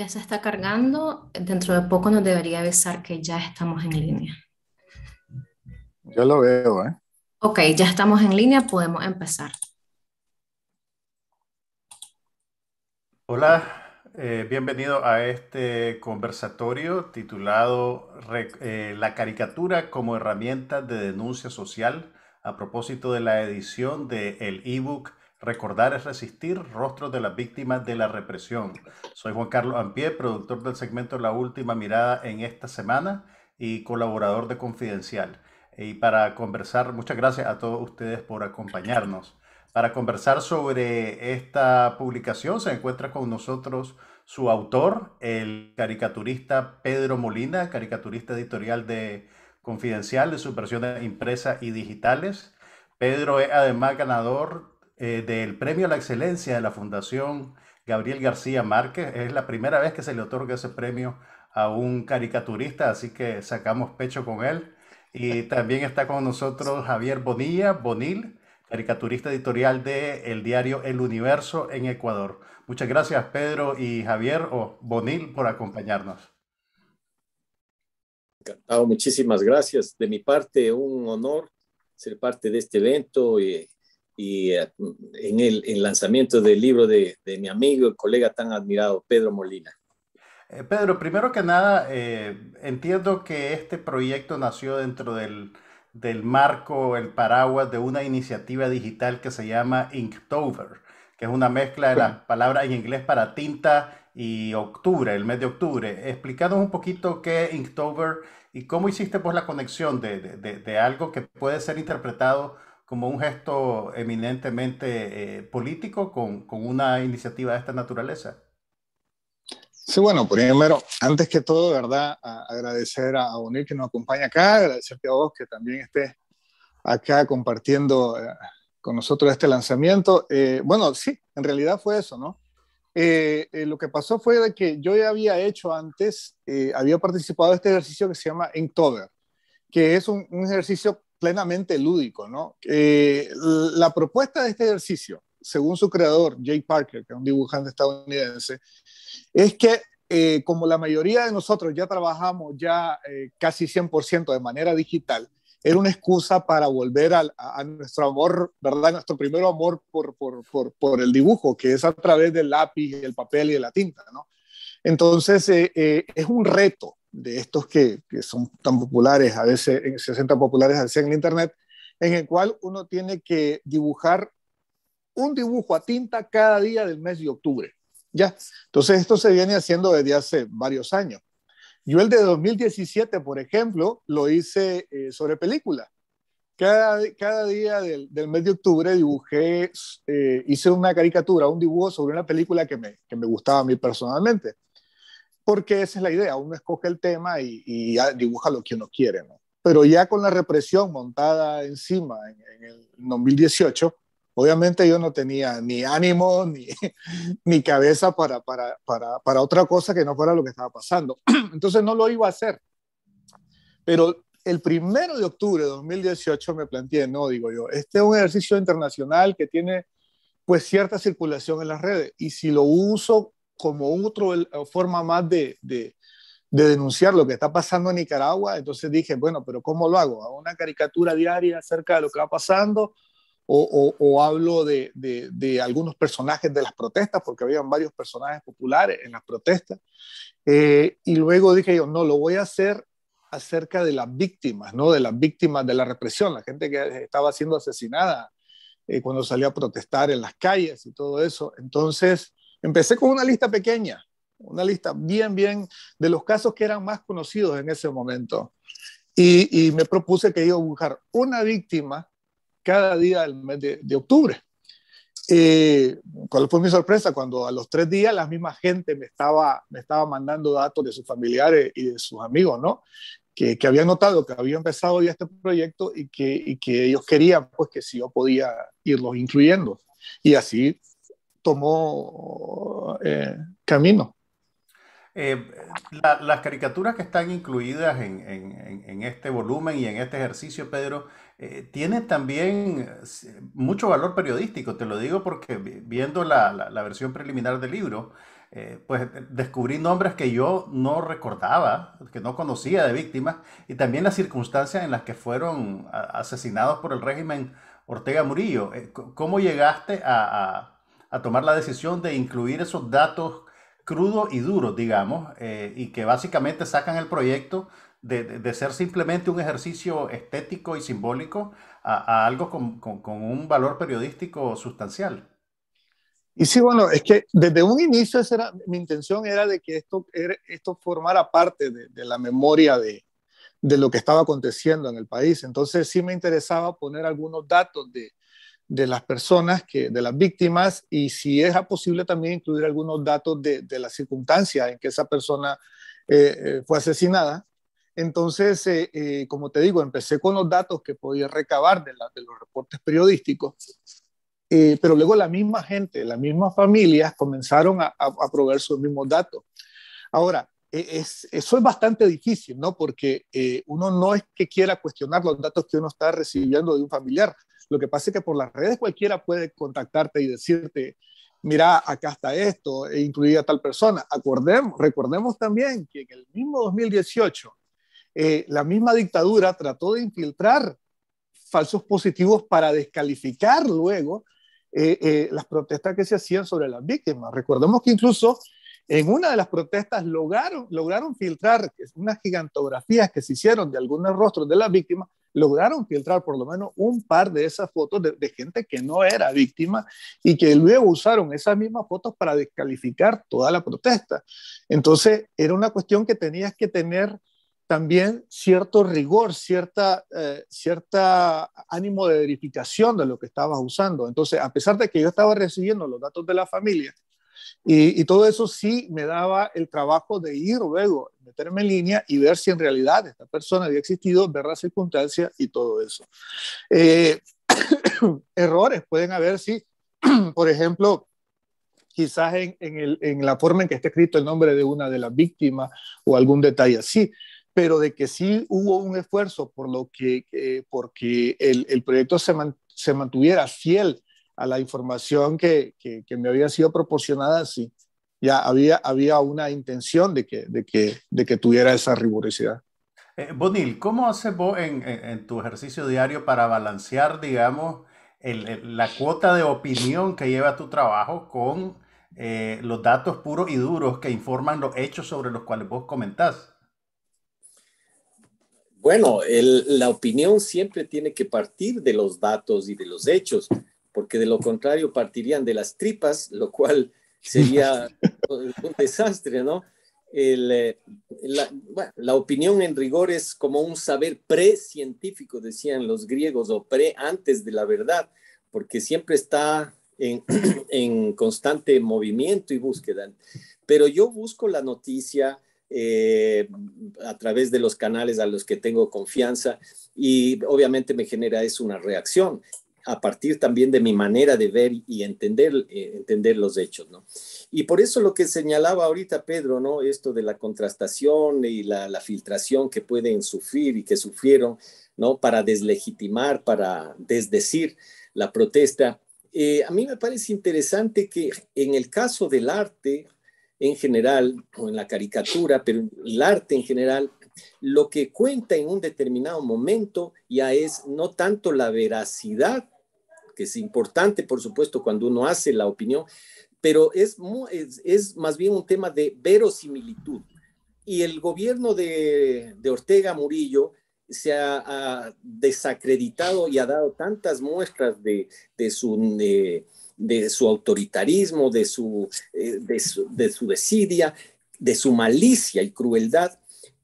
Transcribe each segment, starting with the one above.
Ya se está cargando. Dentro de poco nos debería avisar que ya estamos en línea. Yo lo veo, ¿eh? Ok, ya estamos en línea, podemos empezar. Hola, eh, bienvenido a este conversatorio titulado eh, La caricatura como herramienta de denuncia social a propósito de la edición del de ebook Recordar es resistir, rostros de las víctimas de la represión. Soy Juan Carlos Ampié, productor del segmento La Última Mirada en esta semana y colaborador de Confidencial. Y para conversar, muchas gracias a todos ustedes por acompañarnos. Para conversar sobre esta publicación se encuentra con nosotros su autor, el caricaturista Pedro Molina, caricaturista editorial de Confidencial, de sus versiones impresas y digitales. Pedro es además ganador eh, del Premio a la Excelencia de la Fundación Gabriel García Márquez. Es la primera vez que se le otorga ese premio a un caricaturista, así que sacamos pecho con él. Y también está con nosotros Javier Bonilla, Bonil, caricaturista editorial de el diario El Universo en Ecuador. Muchas gracias Pedro y Javier o Bonil por acompañarnos. Encantado, muchísimas gracias. De mi parte, un honor ser parte de este evento y y eh, en el, lanzamiento del libro de, mi amigo y colega tan admirado, Pedro Molina. Eh, Pedro, primero que nada, eh, entiendo que este proyecto nació dentro del, marco, el paraguas de una iniciativa digital que se llama Inktober, que es una mezcla de la palabra en inglés para tinta y octubre, el mes de octubre. Explícanos un poquito qué es Inktober y cómo hiciste pues, la conexión de, de algo que puede ser interpretado como un gesto eminentemente eh, político con, con, una iniciativa de esta naturaleza? Sí, bueno, primero, antes que todo, ¿verdad? agradecer a Bonil que nos acompaña acá, agradecerte a vos que también estés acá compartiendo eh, con nosotros este lanzamiento. Eh, bueno, sí, en realidad fue eso, ¿no? lo que pasó fue de que yo ya había hecho antes, había participado de este ejercicio que se llama Inktober, que es un, un ejercicio plenamente lúdico, ¿no? Eh, la propuesta de este ejercicio, según su creador, Jay Parker, que es un dibujante estadounidense, es que eh, como la mayoría de nosotros ya trabajamos ya eh, casi 100% de manera digital, era una excusa para volver a, nuestro amor, ¿verdad? Nuestro primer amor por, por, el dibujo, que es a través del lápiz, el papel y de la tinta, ¿no? Entonces, es un reto de estos que, son tan populares, a veces se hacen tan populares al en Internet, en el cual uno tiene que dibujar un dibujo a tinta cada día del mes de octubre. ¿ya? Entonces esto se viene haciendo desde hace varios años. Yo el de 2017, por ejemplo, lo hice eh, sobre película. Cada, día del, mes de octubre dibujé, eh, hice una caricatura, un dibujo sobre una película que me gustaba a mí personalmente porque esa es la idea, uno escoge el tema y, dibuja lo que uno quiere, ¿no? Pero ya con la represión montada encima en, el 2018, obviamente yo no tenía ni ánimo ni, ni cabeza para, para, para, para, otra cosa que no fuera lo que estaba pasando. Entonces no lo iba a hacer. Pero el primero de octubre de 2018 me planteé, no, digo yo, este es un ejercicio internacional que tiene pues cierta circulación en las redes y si lo uso como otra forma más de, de, denunciar lo que está pasando en Nicaragua. Entonces dije, bueno, pero ¿cómo lo hago? ¿Hago una caricatura diaria acerca de lo que va pasando? ¿O, hablo de, de, algunos personajes de las protestas? Porque habían varios personajes populares en las protestas. Eh, y luego dije yo, no, lo voy a hacer acerca de las víctimas, ¿no? De las víctimas de la represión, la gente que estaba siendo asesinada eh, cuando salía a protestar en las calles y todo eso. Entonces, Empecé con una lista pequeña, una lista bien, bien de los casos que eran más conocidos en ese momento. Y, me propuse que iba a buscar una víctima cada día del mes de, octubre. Eh, ¿Cuál fue mi sorpresa? Cuando a los tres días la misma gente me estaba, me estaba mandando datos de sus familiares y de sus amigos, ¿no? Que, que habían notado que había empezado ya este proyecto y que, y que ellos querían, pues, que si yo podía irlos incluyendo. Y así tomó eh, camino. Eh, las caricaturas que están incluidas en, este volumen y en este ejercicio, Pedro, eh, tienen también mucho valor periodístico, te lo digo porque viendo la, versión preliminar del libro, pues descubrí nombres que yo no recordaba, que no conocía de víctimas, y también las circunstancias en las que fueron asesinados por el régimen Ortega Murillo. ¿Cómo llegaste a a tomar la decisión de incluir esos datos crudos y duros, digamos, eh, y que básicamente sacan el proyecto de, de, ser simplemente un ejercicio estético y simbólico a, algo con, con, un valor periodístico sustancial. Y sí, bueno, es que desde un inicio esa era, mi intención era de que esto, esto formara parte de, de la memoria de, lo que estaba aconteciendo en el país. Entonces sí me interesaba poner algunos datos de, de las personas, que, de las víctimas, y si es posible también incluir algunos datos de, de la circunstancia en que esa persona eh, eh, fue asesinada. Entonces, eh, como te digo, empecé con los datos que podía recabar de, los reportes periodísticos, pero luego la misma gente, las mismas familias comenzaron a, a, proveer sus mismos datos. Ahora, e, eso es bastante difícil, ¿no? Porque uno no es que quiera cuestionar los datos que uno está recibiendo de un familiar, lo que pasa es que por las redes cualquiera puede contactarte y decirte, mira, acá está esto, e incluida tal persona. Acordemos, recordemos también que en el mismo 2018, eh, la misma dictadura trató de infiltrar falsos positivos para descalificar luego eh, eh, las protestas que se hacían sobre las víctimas. Recordemos que incluso en una de las protestas lograron, lograron filtrar unas gigantografías que se hicieron de algunos rostros de las víctimas lograron filtrar por lo menos un par de esas fotos de, gente que no era víctima y que luego usaron esas mismas fotos para descalificar toda la protesta. Entonces, era una cuestión que tenías que tener también cierto rigor, cierta, eh, cierta ánimo de verificación de lo que estabas usando. Entonces, a pesar de que yo estaba recibiendo los datos de la familia, y, todo eso sí me daba el trabajo de ir luego, meterme en línea y ver si en realidad esta persona había existido, ver las circunstancias y todo eso. Eh, errores pueden haber si, por ejemplo, quizás en, el, en, la forma en que está escrito el nombre de una de las víctimas o algún detalle así, pero de que sí hubo un esfuerzo por lo que, porque el, proyecto se, se mantuviera fiel a la información que, que, me había sido proporcionada, sí, ya había, había una intención de que, de que, de que tuviera esa rigurosidad. Bonil, eh, ¿cómo haces vos en, en, tu ejercicio diario para balancear, digamos, el, la cuota de opinión que lleva tu trabajo con eh, los datos puros y duros que informan los hechos sobre los cuales vos comentás? Bueno, la opinión siempre tiene que partir de los datos y de los hechos porque de lo contrario partirían de las tripas, lo cual sería un desastre, ¿no? Eh, la, opinión en rigor es como un saber precientífico, decían los griegos, o pre antes de la verdad, porque siempre está en, en constante movimiento y búsqueda. Pero yo busco la noticia eh, a través de los canales a los que tengo confianza y obviamente me genera eso, una reacción a partir también de mi manera de ver y entender, eh, entender los hechos, ¿no? Y por eso lo que señalaba ahorita Pedro, ¿no? Esto de la contrastación y la, filtración que pueden sufrir y que sufrieron, ¿no? Para deslegitimar, para desdecir la protesta. Eh, a mí me parece interesante que en el caso del arte en general, o en la caricatura, pero el arte en general, lo que cuenta en un determinado momento ya es no tanto la veracidad, que es importante, por supuesto, cuando uno hace la opinión, pero es, más bien un tema de verosimilitud. Y el gobierno de, Ortega Murillo se ha, desacreditado y ha dado tantas muestras de, de su... autoritarismo, de eh, de de su desidia, de su malicia y crueldad,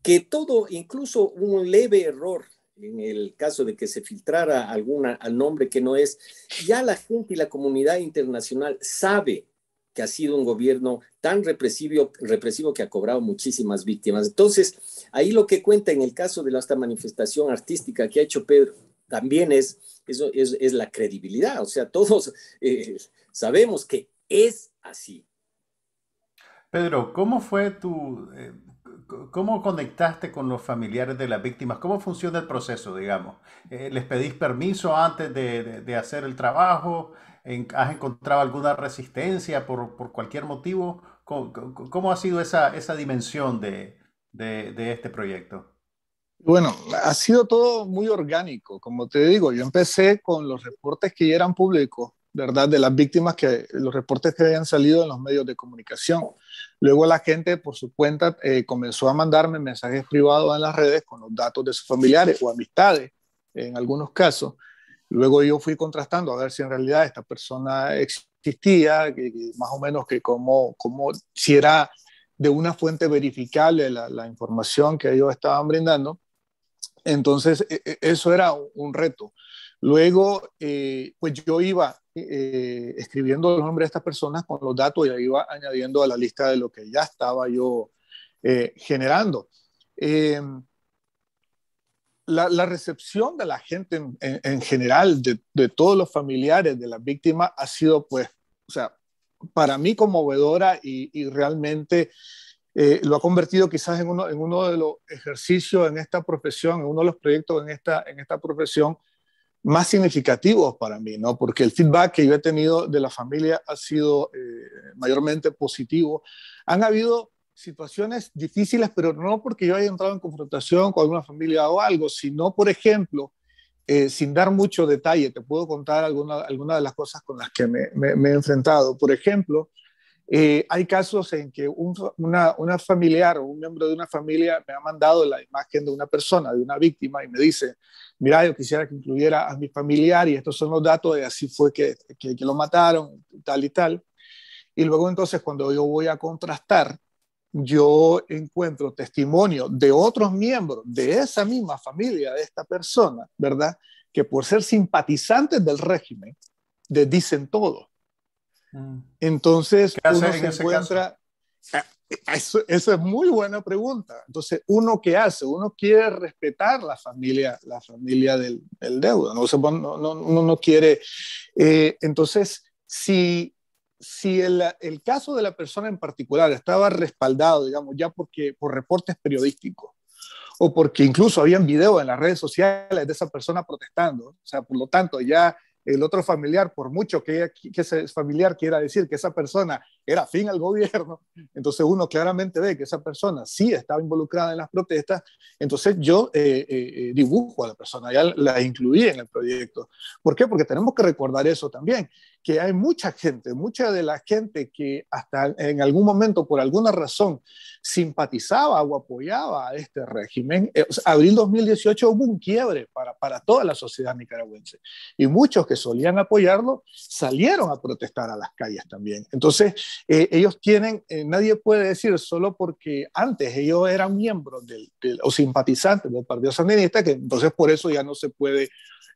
que todo, incluso un leve error en el caso de que se filtrara alguna al nombre que no es, ya la gente y la comunidad internacional sabe que ha sido un gobierno tan represivo, represivo que ha cobrado muchísimas víctimas. Entonces, ahí lo que cuenta en el caso de esta manifestación artística que ha hecho Pedro también es, eso es, la credibilidad. O sea, todos eh, sabemos que es así. Pedro, ¿cómo fue tu, eh, ¿Cómo conectaste con los familiares de las víctimas? ¿Cómo funciona el proceso, digamos? Eh, ¿Les pedís permiso antes de, hacer el trabajo? ¿Has encontrado alguna resistencia por, cualquier motivo? ¿Cómo, ha sido esa, esa dimensión de, de este proyecto? Bueno, ha sido todo muy orgánico. Como te digo, yo empecé con los reportes que ya eran públicos ¿verdad? De las víctimas que los reportes que habían salido en los medios de comunicación. Luego la gente por su cuenta eh, comenzó a mandarme mensajes privados en las redes con los datos de sus familiares o amistades, en algunos casos. Luego yo fui contrastando a ver si en realidad esta persona existía, más o menos que como, si era de una fuente verificable la información que ellos estaban brindando. Entonces, e, e, eso era un reto. Luego, eh, pues yo iba eh, escribiendo los nombres de estas personas con los datos y iba añadiendo a la lista de lo que ya estaba yo eh, generando. La, recepción de la gente en, general, de, todos los familiares de las víctimas, ha sido, pues, o sea, para mí conmovedora y, realmente lo ha convertido quizás en uno, en uno de los ejercicios en esta profesión, en uno de los proyectos en esta, en esta profesión más significativos para mí, ¿no? Porque el feedback que yo he tenido de la familia ha sido eh, mayormente positivo. Han habido situaciones difíciles, pero no porque yo haya entrado en confrontación con alguna familia o algo, sino, por ejemplo, eh, sin dar mucho detalle, te puedo contar alguna, alguna de las cosas con las que me he enfrentado. Por ejemplo, eh, hay casos en que un, una, familiar o un miembro de una familia me ha mandado la imagen de una persona, de una víctima, y me dice, mira, yo quisiera que incluyera a mi familiar y estos son los datos de así fue que, lo mataron, tal y tal. Y luego entonces cuando yo voy a contrastar, yo encuentro testimonio de otros miembros de esa misma familia, de esta persona, ¿verdad? Que por ser simpatizantes del régimen, dicen todo Mm. Entonces, uno se encuentra... Ah, eso, es muy buena pregunta. Entonces, ¿uno qué hace? Uno quiere respetar la familia, la familia del, del deuda. ¿no? uno no quiere... Eh, entonces, si, si el, el, caso de la persona en particular estaba respaldado, digamos, ya porque, por reportes periodísticos, o porque incluso habían videos en las redes sociales de esa persona protestando, o sea, por lo tanto, ya el otro familiar, por mucho que, que ese familiar quiera decir que esa persona era afín al gobierno, entonces uno claramente ve que esa persona sí estaba involucrada en las protestas, entonces yo eh, eh, eh, dibujo a la persona, ya la incluí en el proyecto. ¿Por qué? Porque tenemos que recordar eso también, que hay mucha gente, mucha de la gente que hasta en algún momento, por alguna razón, simpatizaba o apoyaba a este régimen. abril 2018 hubo un quiebre para, para toda la sociedad nicaragüense y muchos que solían apoyarlo salieron a protestar a las calles también. Entonces, eh, ellos tienen, eh, nadie puede decir solo porque antes ellos eran miembros del, o simpatizantes del Partido Sandinista, que entonces por eso ya no se puede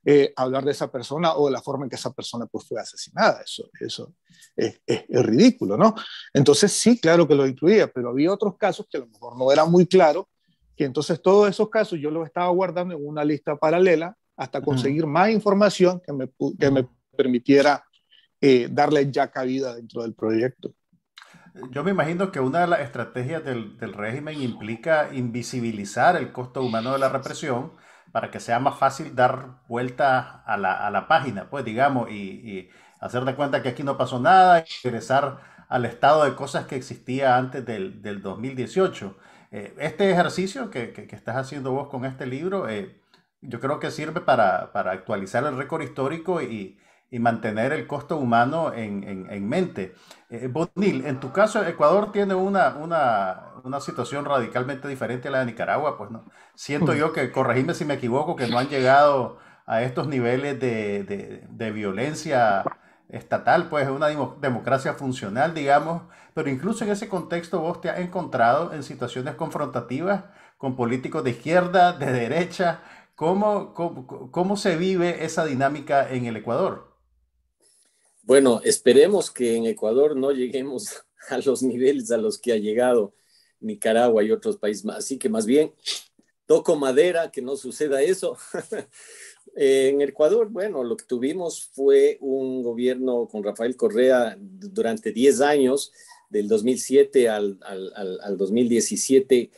eh, hablar de esa persona o de la forma en que esa persona pues, fue asesinada. Eso, eso es, es, ridículo, ¿no? Entonces, sí, claro que lo incluía, pero había otros casos que a lo mejor no era muy claro, que entonces todos esos casos yo los estaba guardando en una lista paralela hasta conseguir más información que me, que me permitiera eh, darle ya cabida dentro del proyecto. Yo me imagino que una de las estrategias del, del, régimen implica invisibilizar el costo humano de la represión para que sea más fácil dar vuelta a la, a la página, pues digamos, y, hacer de cuenta que aquí no pasó nada, y regresar al estado de cosas que existía antes del, del 2018. Eh, este ejercicio que, que, estás haciendo vos con este libro, eh, yo creo que sirve para, actualizar el récord histórico y, y mantener el costo humano en, mente. Bonil, eh, en tu caso, Ecuador tiene una, situación radicalmente diferente a la de Nicaragua, pues no. Siento yo que, corregime si me equivoco, que no han llegado a estos niveles de, de violencia estatal, pues es una democracia funcional, digamos, pero incluso en ese contexto vos te has encontrado en situaciones confrontativas con políticos de izquierda, de derecha, ¿Cómo, se vive esa dinámica en el Ecuador? Bueno, esperemos que en Ecuador no lleguemos a los niveles a los que ha llegado Nicaragua y otros países Así que más bien, toco madera, que no suceda eso. en Ecuador, bueno, lo que tuvimos fue un gobierno con Rafael Correa durante 10 años, del 2007 al, al 2017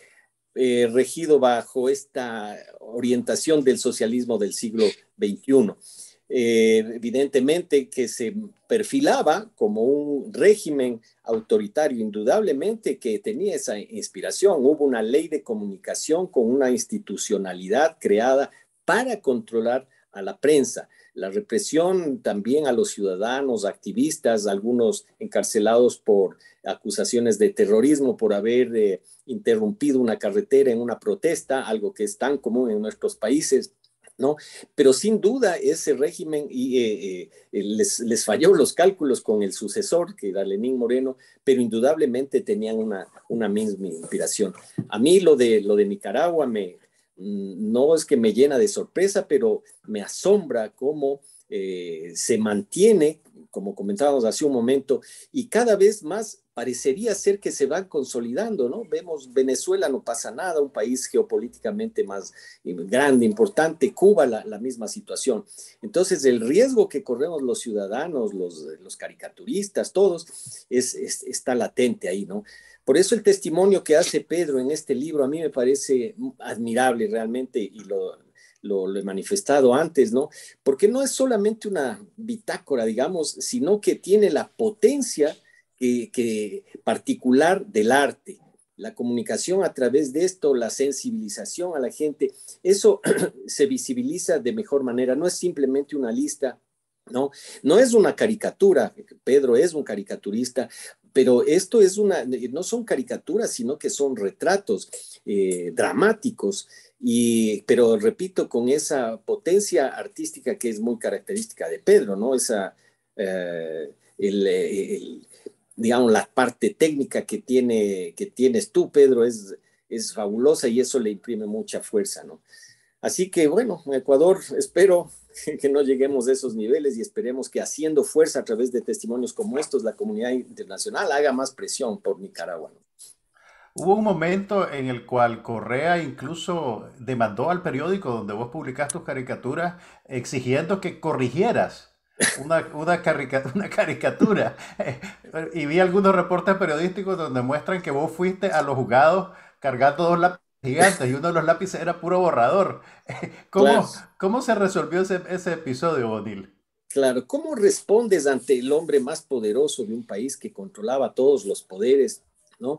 eh, regido bajo esta orientación del socialismo del siglo XXI. Eh, evidentemente que se perfilaba como un régimen autoritario, indudablemente que tenía esa inspiración. Hubo una ley de comunicación con una institucionalidad creada para controlar a la prensa. La represión también a los ciudadanos, activistas, algunos encarcelados por acusaciones de terrorismo, por haber eh, interrumpido una carretera en una protesta, algo que es tan común en nuestros países. ¿No? Pero sin duda ese régimen y, eh, eh, eh, les, falló los cálculos con el sucesor, que era Lenín Moreno, pero indudablemente tenían una, una misma inspiración. A mí lo de, lo de Nicaragua me, mm, no es que me llena de sorpresa, pero me asombra cómo se mantiene, como comentábamos hace un momento, y cada vez más parecería ser que se van consolidando, ¿no? Vemos Venezuela, no pasa nada, un país geopolíticamente más grande, importante, Cuba, la, misma situación. Entonces, el riesgo que corremos los ciudadanos, los, los caricaturistas, todos, es, está latente ahí, ¿no? Por eso el testimonio que hace Pedro en este libro a mí me parece admirable realmente y lo, lo, he manifestado antes, ¿no? Porque no es solamente una bitácora, digamos, sino que tiene la potencia que, particular del arte. La comunicación a través de esto, la sensibilización a la gente, eso se visibiliza de mejor manera. No es simplemente una lista ¿no? No es una caricatura, Pedro es un caricaturista, pero esto es una, no son caricaturas, sino que son retratos eh, dramáticos, y, pero repito, con esa potencia artística que es muy característica de Pedro, ¿no? Esa, eh, el, digamos, la parte técnica que, tiene, que tienes tú, Pedro, es, es fabulosa y eso le imprime mucha fuerza, ¿no? Así que bueno, Ecuador, espero que no lleguemos a esos niveles y esperemos que haciendo fuerza a través de testimonios como estos, la comunidad internacional haga más presión por Nicaragua. Hubo un momento en el cual Correa incluso demandó al periódico donde vos publicás tus caricaturas exigiendo que corrigieras una, una, caricatura. y vi algunos reportes periodísticos donde muestran que vos fuiste a los jugados cargando dos lápices gigantes y uno de los lápices era puro borrador. ¿Cómo, ¿cómo se resolvió ese, ese episodio, Bonil? Claro, ¿cómo respondes ante el hombre más poderoso de un país que controlaba todos los poderes, ¿no?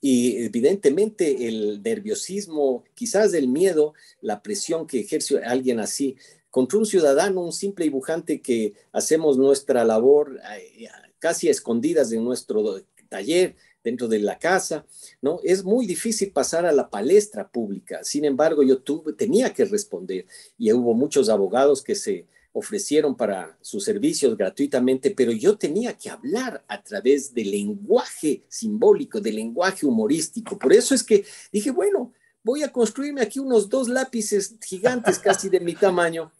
Y evidentemente el nerviosismo, quizás el miedo, la presión que ejerce alguien así, contra un ciudadano, un simple dibujante que hacemos nuestra labor eh, casi a escondidas de nuestro taller, dentro de la casa, ¿no? Es muy difícil pasar a la palestra pública. Sin embargo, yo tenía que responder y hubo muchos abogados que se ofrecieron para sus servicios gratuitamente, pero yo tenía que hablar a través del lenguaje simbólico, del lenguaje humorístico. Por eso es que dije, bueno, voy a construirme aquí unos dos lápices gigantes casi de mi tamaño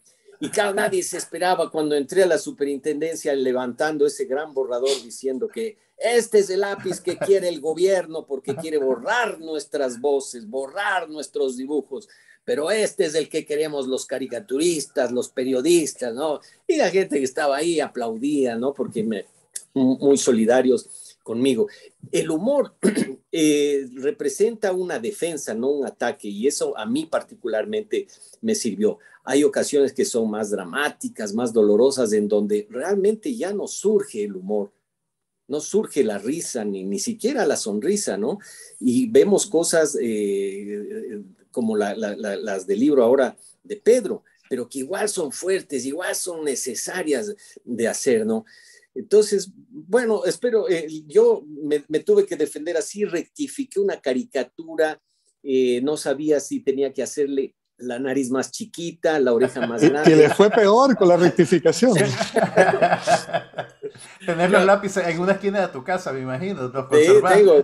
y nadie se esperaba cuando entré a la superintendencia levantando ese gran borrador diciendo que este es el lápiz que quiere el gobierno porque quiere borrar nuestras voces, borrar nuestros dibujos. Pero este es el que queremos los caricaturistas, los periodistas, ¿no? Y la gente que estaba ahí aplaudía, ¿no? Porque muy solidarios conmigo. El humor eh, representa una defensa, no un ataque, y eso a mí particularmente me sirvió. Hay ocasiones que son más dramáticas, más dolorosas, en donde realmente ya no surge el humor, no surge la risa, ni, ni siquiera la sonrisa, ¿no? Y vemos cosas eh, como las del libro ahora de Pedro, pero que igual son fuertes, igual son necesarias de hacer, ¿no? Entonces, bueno, espero, eh, yo me, tuve que defender así, rectifiqué una caricatura, eh, no sabía si tenía que hacerle la nariz más chiquita, la oreja más grande. Que le fue peor con la rectificación. Tener los lápices en una esquina de tu casa, me imagino. tengo,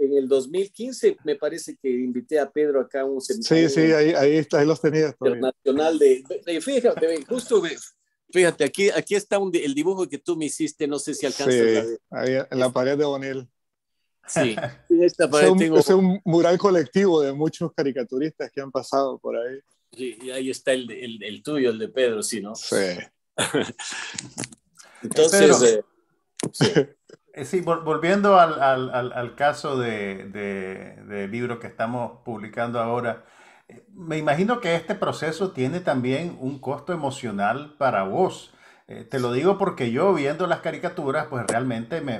en el 2015 me parece que invité a Pedro acá a un seminario. Sí, sí, ahí, los tenía Internacional de, de, de, fíjate, justo Fíjate, aquí, aquí está el dibujo que tú me hiciste, no sé si alcanza a ver. en la este pared de Bonil. Sí, en esta pared es un, un mural colectivo de muchos caricaturistas que han pasado por ahí. Sí, y ahí está el, el, tuyo, el de Pedro, sí, ¿no? Sí. Entonces... Eh, sí. Eh, volviendo al, al, al, caso de, de, del libro que estamos publicando ahora, me imagino que este proceso tiene también un costo emocional para vos. Eh, te lo digo porque yo viendo las caricaturas, pues realmente me,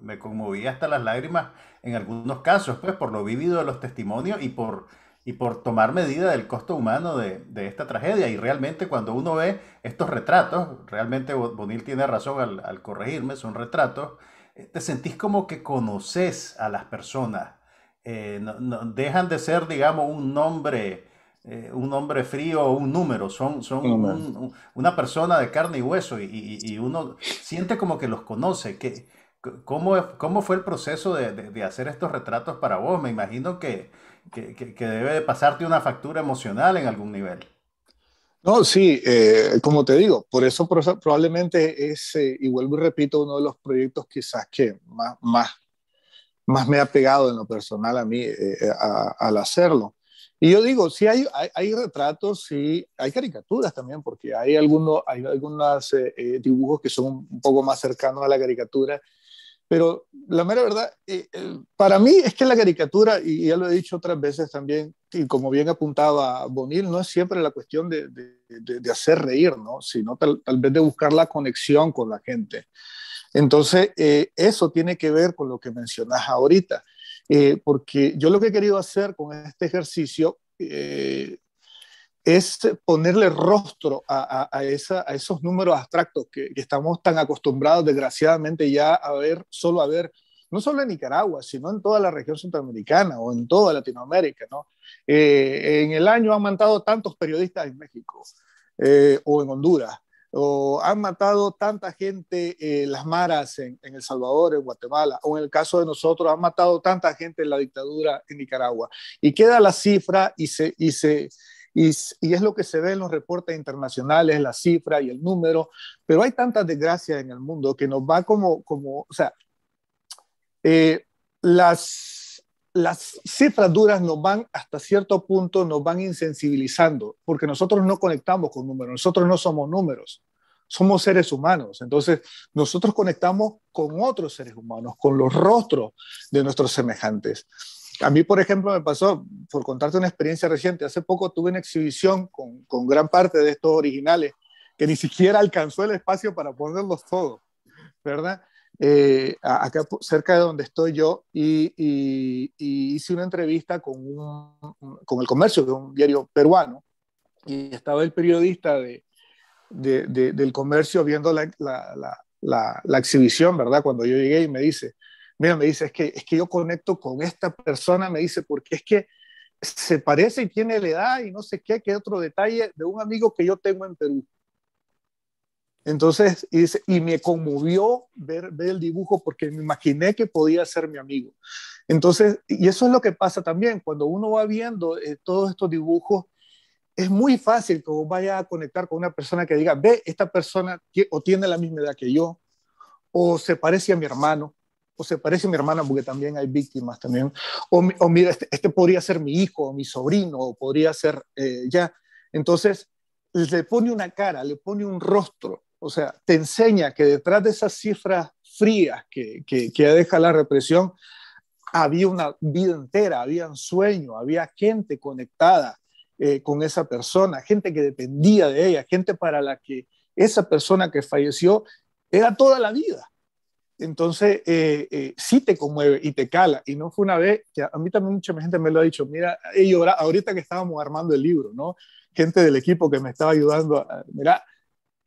me, conmoví hasta las lágrimas en algunos casos, pues por lo vivido de los testimonios y por, y por tomar medida del costo humano de, esta tragedia. Y realmente cuando uno ve estos retratos, realmente Bonil tiene razón al, al corregirme, son retratos, eh, te sentís como que conoces a las personas eh, no, dejan de ser, digamos, un nombre, eh, un nombre frío o un número, son, son una persona de carne y hueso y, uno siente como que los conoce. Que, ¿cómo, ¿Cómo fue el proceso de, de, hacer estos retratos para vos? Me imagino que, que, debe de pasarte una factura emocional en algún nivel. No, sí, eh, como te digo, por eso, probablemente es, y vuelvo y repito, uno de los proyectos quizás que más, más más me ha pegado en lo personal a mí eh, eh, al hacerlo. Y yo digo, sí hay, hay, retratos, sí hay caricaturas también, porque hay algunos hay algunas, eh, dibujos que son un poco más cercanos a la caricatura, pero la mera verdad, para mí es que la caricatura, y ya lo he dicho otras veces también, y como bien apuntaba Bonil, no es siempre la cuestión de, de, hacer reír, ¿no? sino tal, vez de buscar la conexión con la gente. Entonces, eh, eso tiene que ver con lo que mencionas ahorita, eh, porque yo lo que he querido hacer con este ejercicio eh, es ponerle rostro a, esos números abstractos que, estamos tan acostumbrados, desgraciadamente, ya a ver, solo a ver, no solo en Nicaragua, sino en toda la región centroamericana o en toda Latinoamérica. en el año han mandado tantos periodistas en México o en Honduras o han matado tanta gente eh, las maras en, El Salvador, en Guatemala, o en el caso de nosotros, han matado tanta gente en la dictadura en Nicaragua. Y queda la cifra y se... Y se y, es lo que se ve en los reportes internacionales, la cifra y el número, pero hay tantas desgracias en el mundo que nos va como, como o sea, eh, las las cifras duras nos van hasta cierto punto, nos van insensibilizando, porque nosotros no conectamos con números, nosotros no somos números, somos seres humanos. Entonces, nosotros conectamos con otros seres humanos, con los rostros de nuestros semejantes. A mí, por ejemplo, me pasó, por contarte una experiencia reciente, hace poco tuve una exhibición con, gran parte de estos originales, que ni siquiera alcanzó el espacio para ponerlos todos, ¿verdad? Eh, acá cerca de donde estoy yo y, hice una entrevista con, con el comercio, de un diario peruano, y estaba el periodista de, del comercio viendo la, la, la, la, exhibición, ¿verdad? Cuando yo llegué y me dice, mira, me dice, es que, es que yo conecto con esta persona, me dice, porque es que se parece y tiene la edad y no sé qué, que otro detalle de un amigo que yo tengo en Perú. Entonces, y, me conmovió ver, ver, el dibujo porque me imaginé que podía ser mi amigo. Entonces, y eso es lo que pasa también, cuando uno va viendo eh, todos estos dibujos, es muy fácil que vaya a conectar con una persona que diga, ve, esta persona o tiene la misma edad que yo, o se parece a mi hermano, o se parece a mi hermana, porque también hay víctimas también, o, mira, este, este, podría ser mi hijo, o mi sobrino, o podría ser eh, ya. Entonces, le pone una cara, le pone un rostro, o sea, te enseña que detrás de esas cifras frías que, deja la represión, había una vida entera, había un sueño, había gente conectada eh, con esa persona, gente que dependía de ella, gente para la que esa persona que falleció era toda la vida. Entonces, eh, eh, sí te conmueve y te cala. Y no fue una vez, que a mí también mucha gente me lo ha dicho, mira, ellos ahorita que estábamos armando el libro, ¿no? Gente del equipo que me estaba ayudando, ah, mira,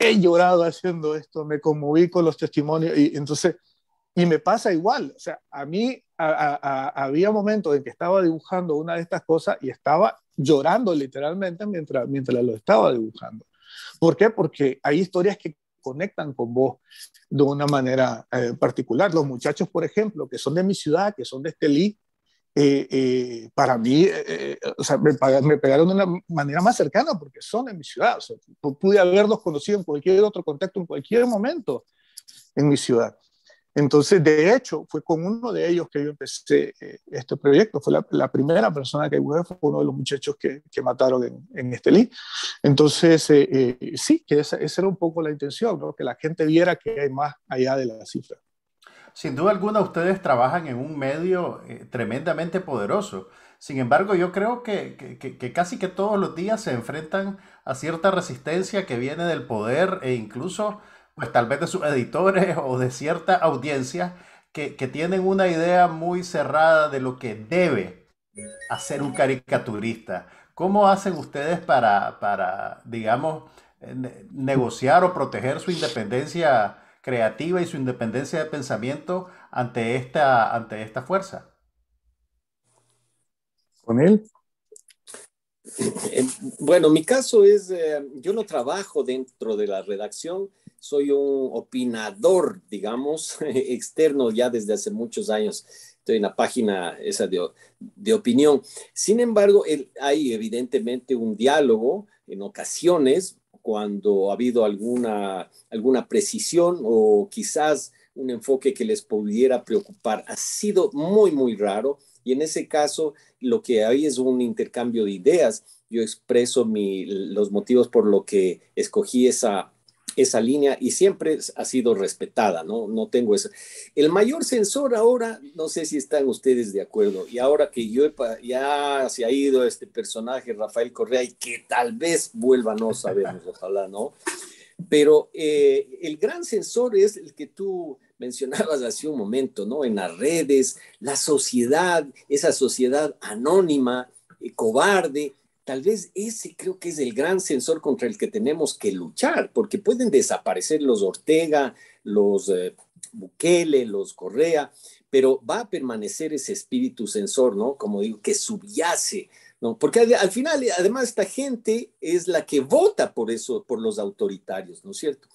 he llorado haciendo esto, me conmoví con los testimonios y entonces, y me pasa igual, o sea, a mí había momentos en que estaba dibujando una de estas cosas y estaba llorando literalmente mientras, mientras lo estaba dibujando. ¿Por qué? Porque hay historias que conectan con vos de una manera eh, particular. Los muchachos, por ejemplo, que son de mi ciudad, que son de Estelí, eh, eh, para mí, eh, o sea, me, pegaron de una manera más cercana porque son en mi ciudad. O sea, pude haberlos conocido en cualquier otro contacto, en cualquier momento en mi ciudad. Entonces, de hecho, fue con uno de ellos que yo empecé este proyecto. Fue la, primera persona que hubo, fue uno de los muchachos que, que mataron en, en Estelí. Entonces, sí, que esa, era un poco la intención, que la gente viera que hay más allá de la cifra. Sin duda alguna, ustedes trabajan en un medio eh, tremendamente poderoso. Sin embargo, yo creo que, casi que todos los días se enfrentan a cierta resistencia que viene del poder e incluso, pues tal vez de sus editores o de cierta audiencia que, que tienen una idea muy cerrada de lo que debe hacer un caricaturista. ¿Cómo hacen ustedes para, para digamos, eh, negociar o proteger su independencia creativa y su independencia de pensamiento ante esta, ante esta fuerza? ¿Con él? Eh, bueno, mi caso es, eh, yo no trabajo dentro de la redacción, soy un opinador, digamos, externo ya desde hace muchos años. Estoy en la página esa de, opinión. Sin embargo, hay evidentemente un diálogo en ocasiones, cuando ha habido alguna, alguna precisión o quizás un enfoque que les pudiera preocupar. Ha sido muy, muy raro y en ese caso lo que hay es un intercambio de ideas. Yo expreso mi, los motivos por lo que escogí esa, esa línea y siempre ha sido respetada, ¿no? No tengo eso. El mayor censor ahora, no sé si están ustedes de acuerdo, y ahora que yo ya se ha ido este personaje, Rafael Correa, y que tal vez vuelva, no sabemos, ojalá, ¿no? Pero eh, el gran censor es el que tú mencionabas hace un momento, ¿no? En las redes, la sociedad, esa sociedad anónima, y eh, cobarde, Tal vez ese creo que es el gran sensor contra el que tenemos que luchar, porque pueden desaparecer los Ortega, los eh, Bukele, los Correa, pero va a permanecer ese espíritu sensor, ¿no? Como digo, que subyace, ¿no? Porque al final, eh, además, esta gente es la que vota por eso, por los autoritarios, ¿no es cierto?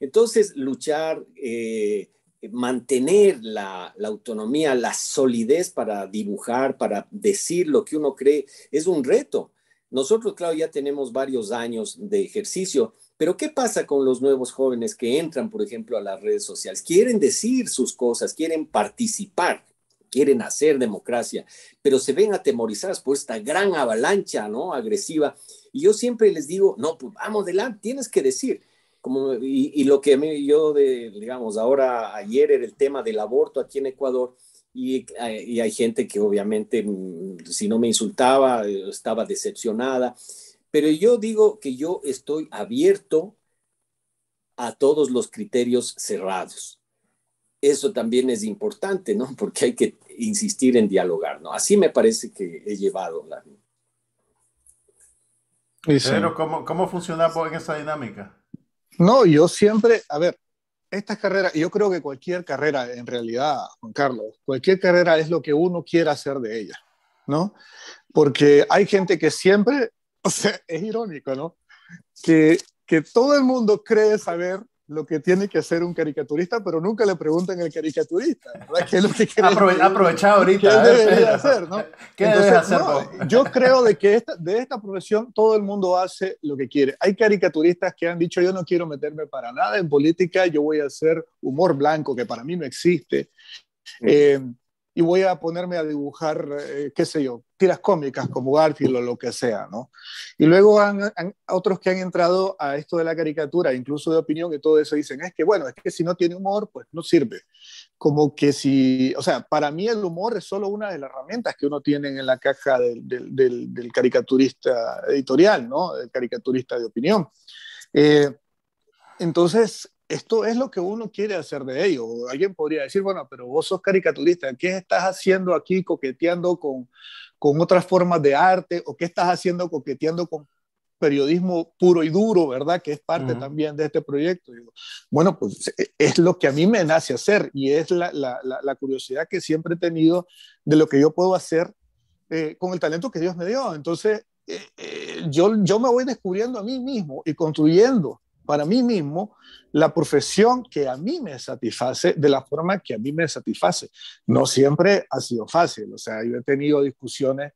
Entonces, luchar, eh, mantener la, autonomía, la solidez para dibujar, para decir lo que uno cree, es un reto. Nosotros, claro, ya tenemos varios años de ejercicio, pero ¿qué pasa con los nuevos jóvenes que entran, por ejemplo, a las redes sociales? Quieren decir sus cosas, quieren participar, quieren hacer democracia, pero se ven atemorizadas por esta gran avalancha, ¿no? Agresiva. Y yo siempre les digo, no, pues vamos adelante, tienes que decir. Como, y, lo que a mí, yo, digamos, ahora, ayer era el tema del aborto aquí en Ecuador eh, y, hay gente que obviamente, mm, si no me insultaba, eh, estaba decepcionada. Pero yo digo que yo estoy abierto a todos los criterios cerrados. Eso también es importante, ¿no? Porque hay que insistir en dialogar, ¿no? Así me parece que he llevado la... ¿cómo, ¿cómo funciona en esa dinámica? No, yo siempre, a ver, estas carreras, yo creo que cualquier carrera, en realidad, Juan Carlos, cualquier carrera es lo que uno quiera hacer de ella, ¿no? Porque hay gente que siempre, o sea, es irónico, ¿no? Que, que todo el mundo cree saber lo que tiene que hacer un caricaturista, pero nunca le preguntan al caricaturista, ¿Qué ahorita. ¿Qué hacer, yo creo de que de esta profesión todo el mundo hace lo que quiere. Hay caricaturistas que han dicho, yo no quiero meterme para nada en política, yo voy a hacer humor blanco, que para mí no existe, eh, y voy a ponerme a dibujar, eh, qué sé yo, tiras cómicas como Garfield o lo que sea, ¿no? Y luego han, otros que han entrado a esto de la caricatura, incluso de opinión y todo eso, dicen, es que bueno, es que si no tiene humor, pues no sirve. Como que si, o sea, para mí el humor es solo una de las herramientas que uno tiene en la caja del, caricaturista editorial, ¿no? El caricaturista de opinión. Eh, entonces, esto es lo que uno quiere hacer de ello. Alguien podría decir, bueno, pero vos sos caricaturista, ¿qué estás haciendo aquí coqueteando con, con otras formas de arte o qué estás haciendo coqueteando con periodismo puro y duro, ¿verdad? Que es parte también de este proyecto. bueno, pues eh, es lo que a mí me nace hacer y es la, curiosidad que siempre he tenido de lo que yo puedo hacer eh, con el talento que Dios me dio. Entonces, eh, yo, yo me voy descubriendo a mí mismo y construyendo para mí mismo la profesión que a mí me satisface de la forma que a mí me satisface. No siempre ha sido fácil, o sea, yo he tenido discusiones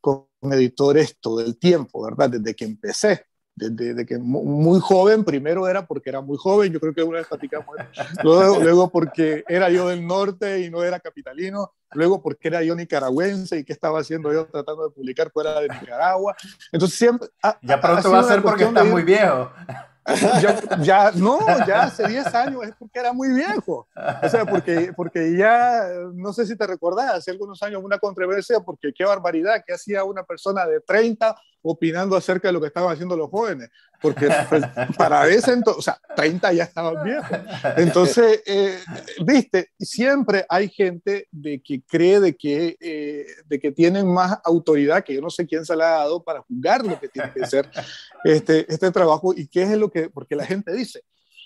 con editores todo el tiempo, ¿verdad? Desde que empecé, desde, que muy joven, primero era porque era muy joven, yo creo que una vez platicamos, luego, luego porque era yo del norte y no era capitalino, luego porque era yo nicaragüense y qué estaba haciendo yo tratando de publicar fuera de Nicaragua. Entonces siempre... ya pronto va a ser porque está muy viejo. Ya, ya, no, ya hace 10 años es porque era muy viejo. O sea, porque, porque ya, no sé si te recordás, hace algunos años una controversia, porque qué barbaridad que hacía una persona de 30 opinando acerca de lo que estaban haciendo los jóvenes, porque pues, para ese entonces, o sea, 30 ya estaban viejos. Entonces, eh, viste, siempre hay gente de que cree de que, eh, de que tienen más autoridad, que yo no sé quién se la ha dado para juzgar lo que tiene que ser este, este trabajo y qué es lo que, porque la gente dice,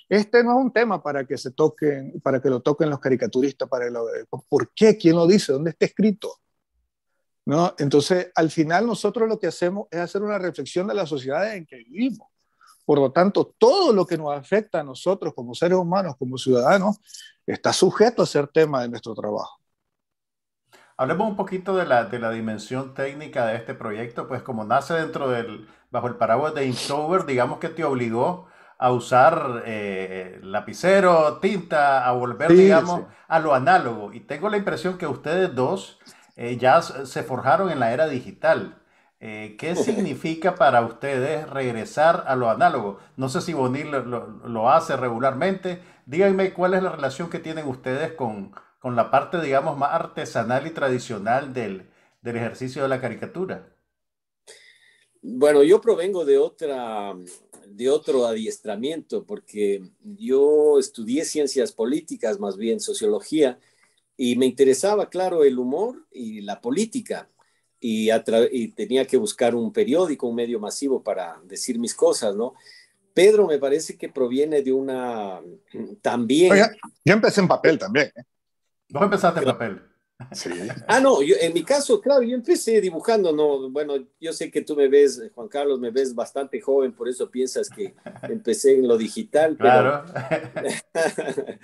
este no es un tema para que se toquen, para que lo toquen los caricaturistas, para el ¿por qué? ¿Quién lo dice? ¿Dónde está escrito? ¿no? Entonces, al final nosotros lo que hacemos es hacer una reflexión de la sociedad en que vivimos. Por lo tanto, todo lo que nos afecta a nosotros como seres humanos, como ciudadanos, está sujeto a ser tema de nuestro trabajo. Hablemos un poquito de la, dimensión técnica de este proyecto, pues como nace dentro del, bajo el paraguas de Inktober, digamos que te obligó a usar eh, lapicero, tinta, a volver, digamos, a lo análogo. Y tengo la impresión que ustedes dos eh, ya se forjaron en la era digital. Eh, ¿Qué significa para ustedes regresar a lo análogo? No sé si Bonil lo, hace regularmente. Díganme cuál es la relación que tienen ustedes con, la parte, digamos, más artesanal y tradicional del, del ejercicio de la caricatura. Bueno, yo provengo de, otra, de otro adiestramiento, porque yo estudié ciencias políticas, más bien sociología, y me interesaba, claro, el humor y la política. Y, tenía que buscar un periódico, un medio masivo para decir mis cosas, ¿no? Pedro me parece que proviene de una mm, también... yo empecé en papel también. ¿eh? Vos empezaste en papel. Ah, no, yo, en mi caso, claro, yo empecé dibujando, ¿no? Bueno, yo sé que tú me ves, Juan Carlos, me ves bastante joven, por eso piensas que empecé en lo digital. Pero... Claro.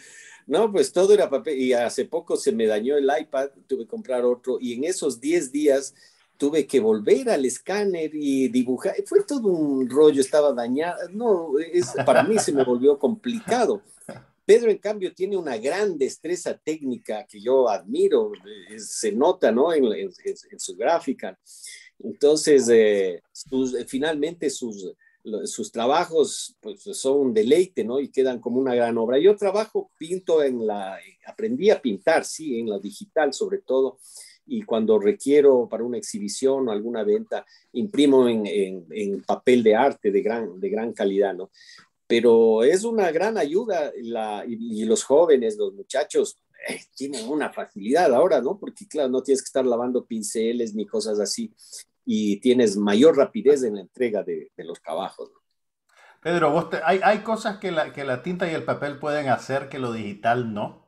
no, pues todo era papel y hace poco se me dañó el iPad, tuve que comprar otro y en esos 10 días tuve que volver al escáner y dibujar. Fue todo un rollo, estaba dañado. No, para mí se me volvió complicado. Pedro, en cambio, tiene una gran destreza técnica que yo admiro, eh, se nota, ¿no? En, su gráfica. Entonces, eh, eh, finalmente sus, trabajos pues, son un deleite, ¿no? Y quedan como una gran obra. Yo trabajo, pinto en la, aprendí a pintar, sí, en la digital sobre todo, y cuando requiero para una exhibición o alguna venta, imprimo en, papel de arte de gran, de gran calidad, ¿no? pero es una gran ayuda y, los jóvenes, los muchachos, eh, tienen una facilidad ahora, ¿no? Porque claro, no tienes que estar lavando pinceles ni cosas así y tienes mayor rapidez en la entrega de, los trabajos. Pedro, hay, cosas que la, tinta y el papel pueden hacer que lo digital no.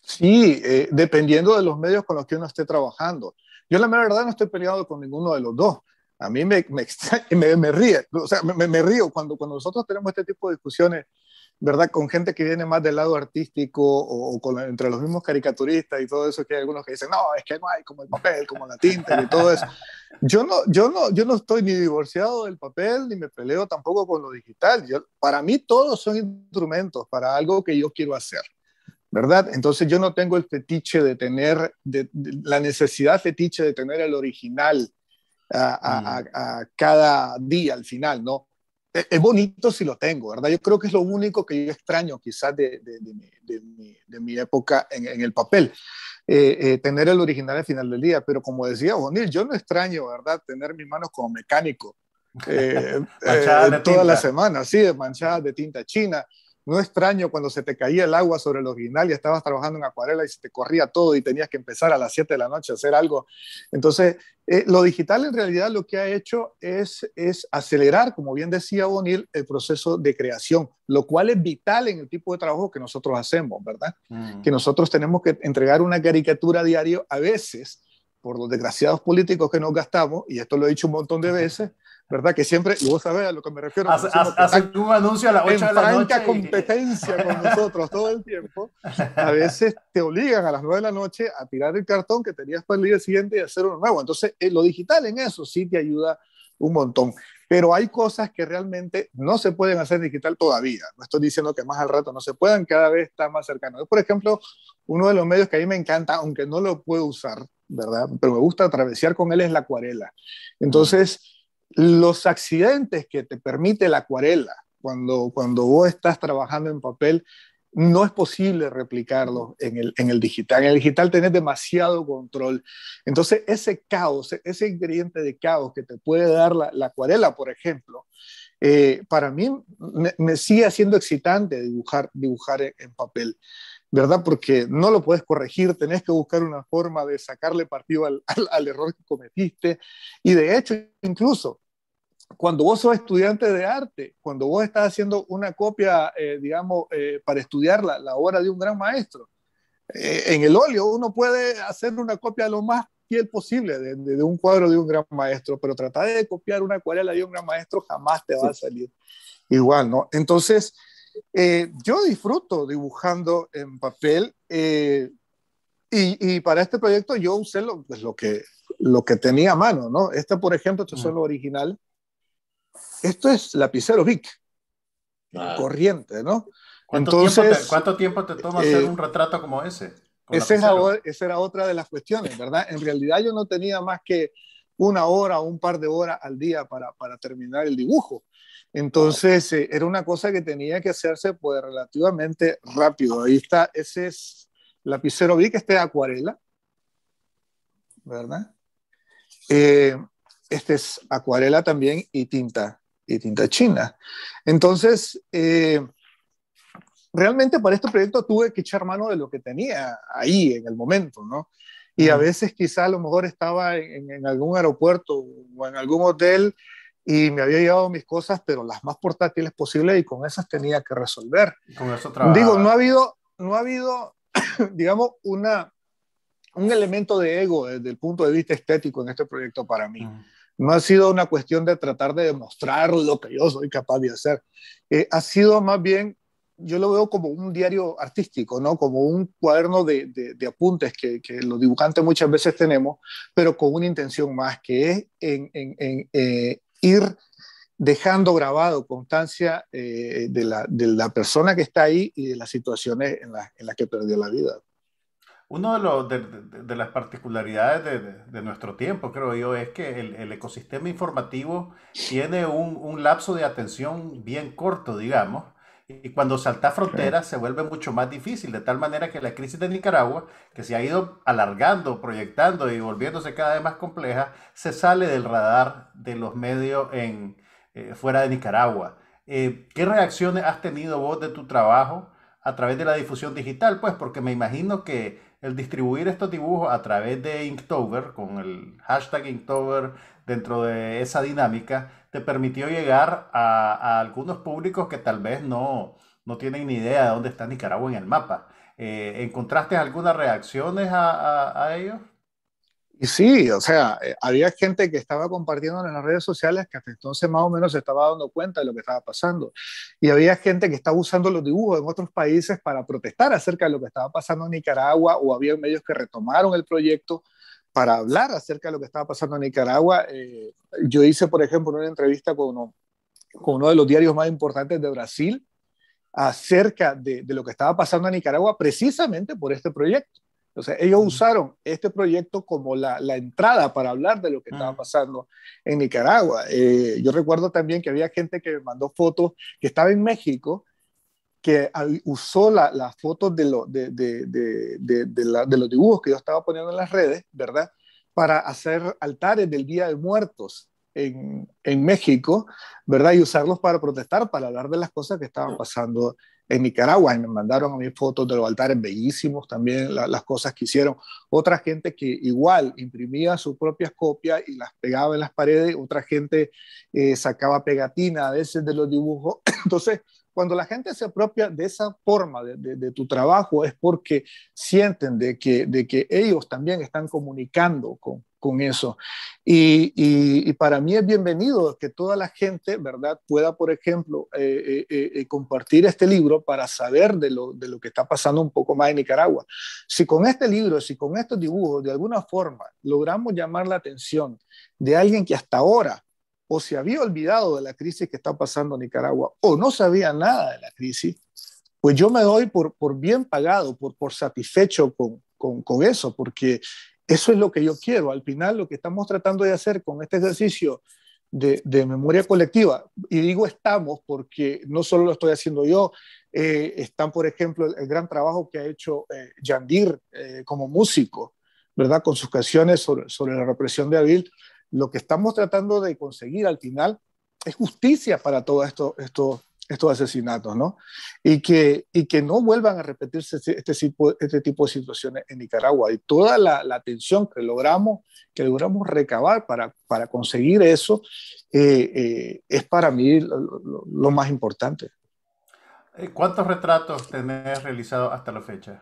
Sí, eh, dependiendo de los medios con los que uno esté trabajando. Yo la verdad no estoy peleado con ninguno de los dos. A mí me, me, ríe, o sea, me, río cuando, cuando nosotros tenemos este tipo de discusiones, ¿verdad? Con gente que viene más del lado artístico o, con, entre los mismos caricaturistas y todo eso, que hay algunos que dicen, no, es que no hay como el papel, como la tinta y todo eso. Yo no, yo no, yo no estoy ni divorciado del papel, ni me peleo tampoco con lo digital. Yo, para mí todos son instrumentos para algo que yo quiero hacer. ¿verdad? Entonces yo no tengo el fetiche de tener, la necesidad fetiche de tener el original Mm. a, cada día al final, ¿no? E, es bonito si lo tengo, ¿verdad? Yo creo que es lo único que yo extraño quizás de, de, mi, época en, el papel, eh, eh, tener el original al final del día, pero como decía Bonil, yo no extraño, ¿verdad? Tener mis manos como mecánico eh, eh toda la semana, sí, manchadas de tinta china. No es extraño cuando se te caía el agua sobre los original y estabas trabajando en acuarela y se te corría todo y tenías que empezar a las 7 de la noche a hacer algo. Entonces, eh, lo digital en realidad lo que ha hecho es, es acelerar, como bien decía O'Neill, el proceso de creación, lo cual es vital en el tipo de trabajo que nosotros hacemos, ¿verdad? Mm. Que nosotros tenemos que entregar una caricatura a diario a veces por los desgraciados políticos que nos gastamos, y esto lo he dicho un montón de veces, ¿verdad? Que siempre, y vos sabés a lo que me refiero. Hace un anuncio a las 8 de la franca competencia con nosotros todo el tiempo. A veces te obligan a las 9 de la noche a tirar el cartón que tenías para el día siguiente y hacer uno nuevo. Entonces, eh, lo digital en eso sí te ayuda un montón. Pero hay cosas que realmente no se pueden hacer digital todavía. No estoy diciendo que más al rato no se puedan, cada vez está más cercano. Por ejemplo, uno de los medios que a mí me encanta, aunque no lo puedo usar, ¿verdad? Pero me gusta travesear con él es la acuarela. Entonces, los accidentes que te permite la acuarela cuando, cuando vos estás trabajando en papel, no es posible replicarlo en el, digital. En el digital tenés demasiado control. Entonces, ese caos, ese ingrediente de caos que te puede dar la, acuarela, por ejemplo, eh, para mí me, sigue haciendo excitante dibujar, dibujar en papel. ¿verdad? Porque no lo puedes corregir, tenés que buscar una forma de sacarle partido al, error que cometiste. Y de hecho, incluso cuando vos sos estudiante de arte, cuando vos estás haciendo una copia, eh, digamos, eh, para estudiar la, obra de un gran maestro, eh, en el óleo uno puede hacer una copia lo más fiel posible de, un cuadro de un gran maestro, pero tratar de copiar una acuarela de un gran maestro jamás te va a salir igual, ¿no? Entonces, eh, yo disfruto dibujando en papel eh, y, para este proyecto yo usé pues, lo, que, tenía a mano, ¿no? Este, por ejemplo, esto es lo original. Esto es lapicero Vic, corriente, ¿no? ¿Cuánto, Entonces, tiempo te, ¿Cuánto tiempo te toma hacer eh, un retrato como ese? Esa era, otra de las cuestiones, ¿verdad? En realidad yo no tenía más que una hora o un par de horas al día para terminar el dibujo. Entonces, eh, era una cosa que tenía que hacerse pues relativamente rápido. Ahí está, ese es lapicero, vi que este es acuarela, ¿verdad? Eh, este es acuarela también y tinta, y tinta china. Entonces, eh, realmente para este proyecto tuve que echar mano de lo que tenía ahí en el momento, ¿no? Y a veces quizá a lo mejor estaba en algún aeropuerto o en algún hotel y me había llevado mis cosas, pero las más portátiles posibles y con esas tenía que resolver. Digo, no ha habido, no ha habido, digamos, una, un elemento de ego desde el punto de vista estético en este proyecto para mí. Mm. No ha sido una cuestión de tratar de demostrar lo que yo soy capaz de hacer. Eh, ha sido más bien yo lo veo como un diario artístico, ¿no? Como un cuaderno de, de, apuntes que, los dibujantes muchas veces tenemos, pero con una intención más, que es en, eh, ir dejando grabado constancia eh, de, la, persona que está ahí y de las situaciones en, las que perdió la vida. Una de, las particularidades de, nuestro tiempo, creo yo, es que el, ecosistema informativo tiene un, un, lapso de atención bien corto, digamos, y cuando salta fronteras se vuelve mucho más difícil, de tal manera que la crisis de Nicaragua, que se ha ido alargando, proyectando y volviéndose cada vez más compleja, se sale del radar de los medios en, eh, fuera de Nicaragua. Eh, ¿Qué reacciones has tenido vos de tu trabajo a través de la difusión digital? Pues porque me imagino que el distribuir estos dibujos a través de Inktober, con el hashtag Inktober dentro de esa dinámica, te permitió llegar a, algunos públicos que tal vez no, no tienen ni idea de dónde está Nicaragua en el mapa. Eh, ¿Encontraste algunas reacciones a, a, ellos? Y sí, o sea, eh, había gente que estaba compartiendo en las redes sociales que hasta entonces más o menos se estaba dando cuenta de lo que estaba pasando. Y había gente que estaba usando los dibujos en otros países para protestar acerca de lo que estaba pasando en Nicaragua o había medios que retomaron el proyecto para hablar acerca de lo que estaba pasando en Nicaragua. Eh, yo hice, por ejemplo, una entrevista con uno, de los diarios más importantes de Brasil acerca de, lo que estaba pasando en Nicaragua precisamente por este proyecto. O ellos usaron este proyecto como la, entrada para hablar de lo que estaba mm. pasando en Nicaragua. Eh, yo recuerdo también que había gente que me mandó fotos que estaba en México que usó las fotos de, los dibujos que yo estaba poniendo en las redes, ¿verdad? Para hacer altares del Día de Muertos en, México, ¿verdad? Y usarlos para protestar, para hablar de las cosas que estaban pasando en Nicaragua y me mandaron a mí fotos de los altares bellísimos, también las cosas que hicieron. Otra gente que igual imprimía sus propias copias y las pegaba en las paredes, otra gente eh, sacaba pegatina a veces de los dibujos. Entonces, cuando la gente se apropia de esa forma de, tu trabajo es porque sienten de que, ellos también están comunicando con, eso. Y, para mí es bienvenido que toda la gente, ¿verdad?, pueda, por ejemplo, eh, eh, eh, compartir este libro para saber de lo, de lo que está pasando un poco más en Nicaragua. Si con este libro, si con estos dibujos, de alguna forma, logramos llamar la atención de alguien que hasta ahora o se había olvidado de la crisis que está pasando en Nicaragua o no sabía nada de la crisis, pues yo me doy por, bien pagado, por, por satisfecho con, con, eso, porque eso es lo que yo quiero. Al final, lo que estamos tratando de hacer con este ejercicio de, memoria colectiva, y digo estamos porque no solo lo estoy haciendo yo, eh, están, por ejemplo, el, gran trabajo que ha hecho eh, Yandir eh, como músico, ¿verdad? Con sus canciones sobre, la represión de abril lo que estamos tratando de conseguir al final es justicia para todos esto, estos estos asesinatos, ¿no? Y que, y que no vuelvan a repetirse este tipo, este tipo de situaciones en Nicaragua. Y toda la, atención que logramos, que logramos recabar para, para conseguir eso, eh, eh, es para mí lo, más importante. Eh, ¿Cuántos retratos tenés realizado hasta la fecha?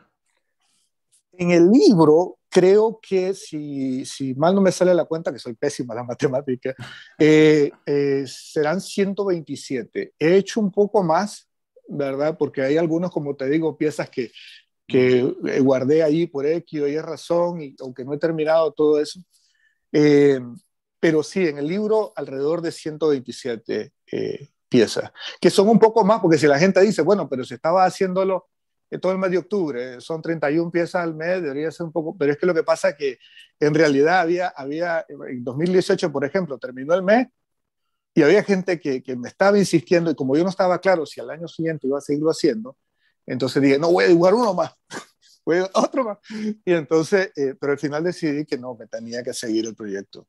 En el libro creo que si, si, mal no me sale la cuenta, que soy pésima la matemática, eh, eh, serán 127. He hecho un poco más, ¿verdad? Porque hay algunos, como te digo, piezas que, que eh, guardé ahí por X o Y razón, y, aunque no he terminado todo eso. pero sí, en el libro alrededor de 127 piezas, que son un poco más, porque si la gente dice, bueno, pero se estaba haciéndolo todo el mes de octubre, son 31 piezas al mes, debería ser un poco, pero es que lo que pasa es que en realidad había, había en 2018, por ejemplo, terminó el mes y había gente que, que me estaba insistiendo y como yo no estaba claro si al año siguiente iba a seguirlo haciendo, entonces dije, no, voy a dibujar uno más, voy a otro más. Y entonces, eh, pero al final decidí que no, me tenía que seguir el proyecto.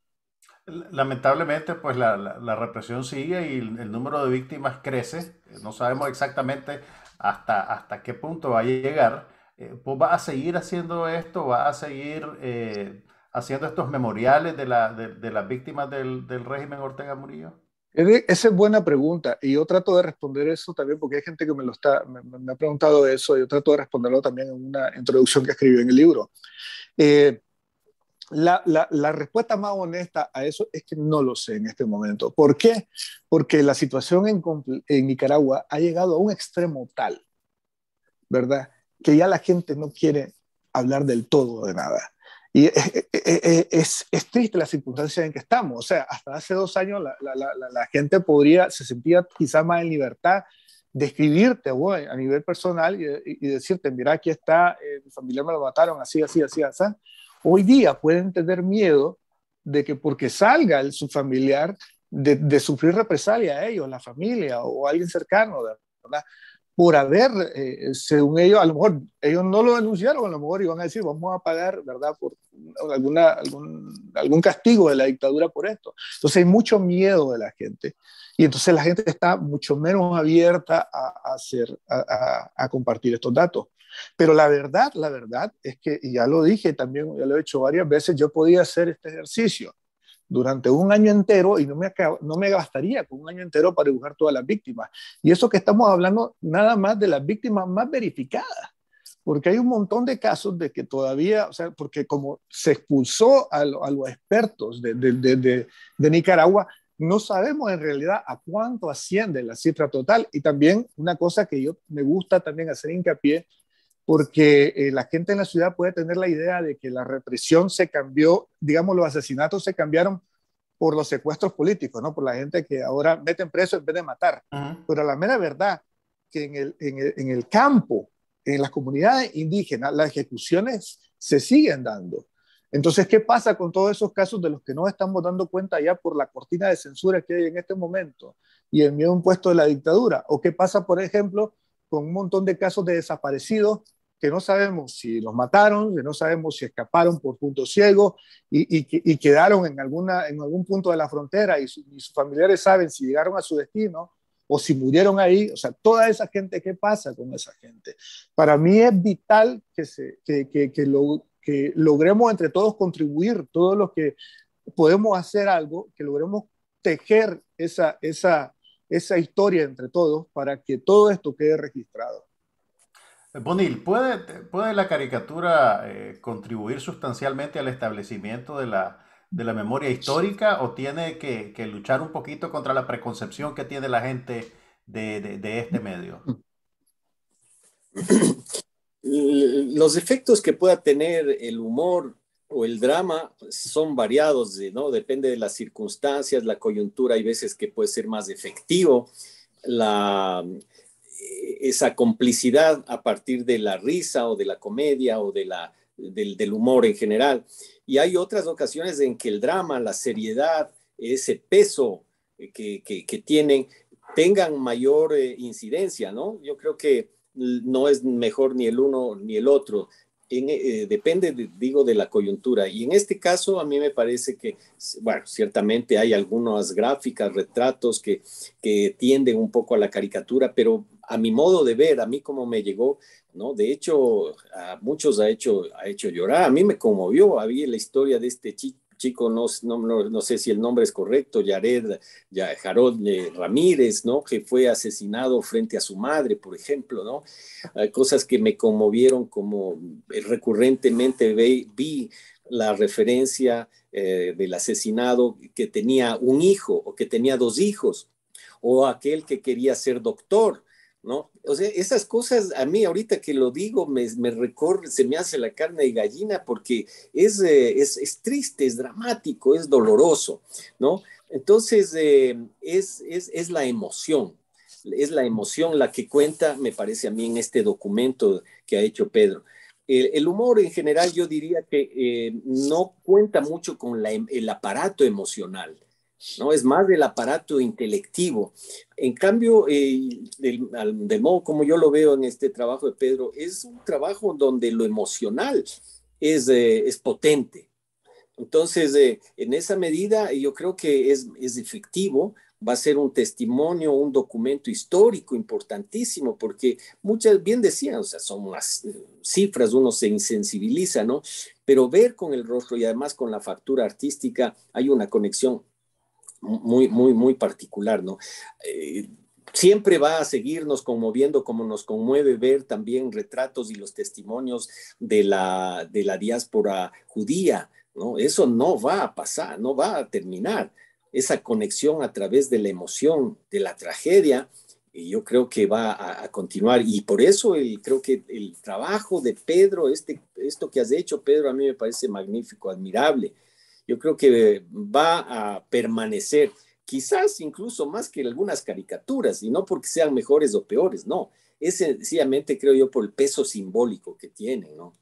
Lamentablemente, pues la, la, represión sigue y el, el, número de víctimas crece. No sabemos exactamente hasta, hasta qué punto va a llegar, eh, pues va a seguir haciendo esto, va a seguir eh, haciendo estos memoriales de, la, de, las víctimas del, régimen Ortega Murillo? Esa es buena pregunta y yo trato de responder eso también porque hay gente que me lo está, me, ha preguntado eso, y yo trato de responderlo también en una introducción que escribió en el libro. Eh, la, respuesta más honesta a eso es que no lo sé en este momento. ¿Por qué? Porque la situación en, Nicaragua ha llegado a un extremo tal, ¿verdad? Que ya la gente no quiere hablar del todo de nada. Y eh, eh, eh, es, triste la circunstancia en que estamos. O sea, hasta hace dos años la, gente podría, se sentía quizá más en libertad describirte escribirte a nivel personal y, decirte, mira, aquí está, mi familia me lo mataron, así, así, así, así hoy día pueden tener miedo de que porque salga el, su familiar, de, sufrir represalia a ellos, la familia o alguien cercano, Por haber, eh, según ellos, a lo mejor ellos no lo denunciaron, a lo mejor iban a decir, vamos a pagar, ¿verdad? Por alguna, algún, castigo de la dictadura por esto. Entonces hay mucho miedo de la gente y entonces la gente está mucho menos abierta a, hacer, a compartir estos datos. Pero la verdad, la verdad es que, y ya lo dije también, ya lo he hecho varias veces, yo podía hacer este ejercicio durante un año entero y no me, no me gastaría con un año entero para dibujar todas las víctimas. Y eso que estamos hablando nada más de las víctimas más verificadas, porque hay un montón de casos de que todavía, o sea, porque como se expulsó a, a los expertos de, de, de, de Nicaragua, no sabemos en realidad a cuánto asciende la cifra total. Y también una cosa que yo me gusta también hacer hincapié porque eh, la gente en la ciudad puede tener la idea de que la represión se cambió, digamos, los asesinatos se cambiaron por los secuestros políticos, ¿no? Por la gente que ahora meten preso en vez de matar. Pero la mera verdad que en el, en, el, en el, campo, en las comunidades indígenas, las ejecuciones se siguen dando. Entonces, ¿qué pasa con todos esos casos de los que no estamos dando cuenta ya por la cortina de censura que hay en este momento y el miedo impuesto de la dictadura? ¿O qué pasa, por ejemplo, con un montón de casos de desaparecidos que no sabemos si los mataron, que no sabemos si escaparon por punto ciego y, y, quedaron en, alguna, en algún punto de la frontera y, sus familiares saben si llegaron a su destino o si murieron ahí. O sea, toda esa gente, ¿qué pasa con esa gente? Para mí es vital que, se, lo, que logremos entre todos contribuir, todos los que podemos hacer algo, que logremos tejer esa, esa, esa historia entre todos para que todo esto quede registrado. Bonil, ¿puede, la caricatura eh, contribuir sustancialmente al establecimiento de la, memoria histórica o tiene que, luchar un poquito contra la preconcepción que tiene la gente de, este medio? Los efectos que pueda tener el humor o el drama son variados, ¿no? Depende de las circunstancias, la coyuntura, hay veces que puede ser más efectivo. La, e-, esa complicidad a partir de la risa o de la comedia o de la, del, humor en general. Y hay otras ocasiones en que el drama, la seriedad, ese peso eh, que, que, tienen, tengan mayor eh, incidencia, ¿no? Yo creo que no es mejor ni el uno ni el otro. Eh, depende, digo, de la coyuntura. Y en este caso, a mí me parece que, bueno, ciertamente hay algunas gráficas, retratos que, que tienden un poco a la caricatura, pero a mi modo de ver, a mí como me llegó, ¿no? De hecho, a muchos ha hecho, ha hecho llorar, a mí me conmovió, había la historia de este chico no, no, sé si el nombre es correcto, Jared, ya, Harold eh, Ramírez, ¿no? Que fue asesinado frente a su madre, por ejemplo, ¿no? cosas que me conmovieron como eh, recurrentemente vi, la referencia eh, del asesinado que tenía un hijo o que tenía dos hijos o aquel que quería ser doctor, ¿no? O sea, esas cosas a mí ahorita que lo digo me, me recorre, se me hace la carne y gallina porque eh, es, triste, es dramático, es doloroso, ¿no? Entonces, eh, es, la emoción, es la emoción la que cuenta, me parece a mí, en este documento que ha hecho Pedro. El, humor en general yo diría que eh, no cuenta mucho con em, el aparato emocional ¿no? Es más del aparato intelectivo. En cambio, eh, modo como yo lo veo en este trabajo de Pedro, es un trabajo donde lo emocional es, eh, potente. Entonces, eh, en esa medida, yo creo que es, efectivo, va a ser un testimonio, un documento histórico importantísimo, porque muchas, bien decían, o sea, son unas eh, cifras, uno se insensibiliza, ¿no? Pero ver con el rostro y además con la factura artística, hay una conexión muy, muy, muy particular, ¿no? Eh, siempre va a seguirnos conmoviendo como nos conmueve ver también retratos y los testimonios de la, de la diáspora judía, ¿no? Eso no va a pasar, no va a terminar. Esa conexión a través de la emoción, de la tragedia, yo creo que va a, continuar. Y por eso creo que el trabajo de Pedro, este, esto que has hecho, Pedro, a mí me parece magnífico, admirable yo creo que eh, va a permanecer, quizás incluso más que algunas caricaturas, y no porque sean mejores o peores, no, es sencillamente, creo yo, por el peso simbólico que tienen, ¿no?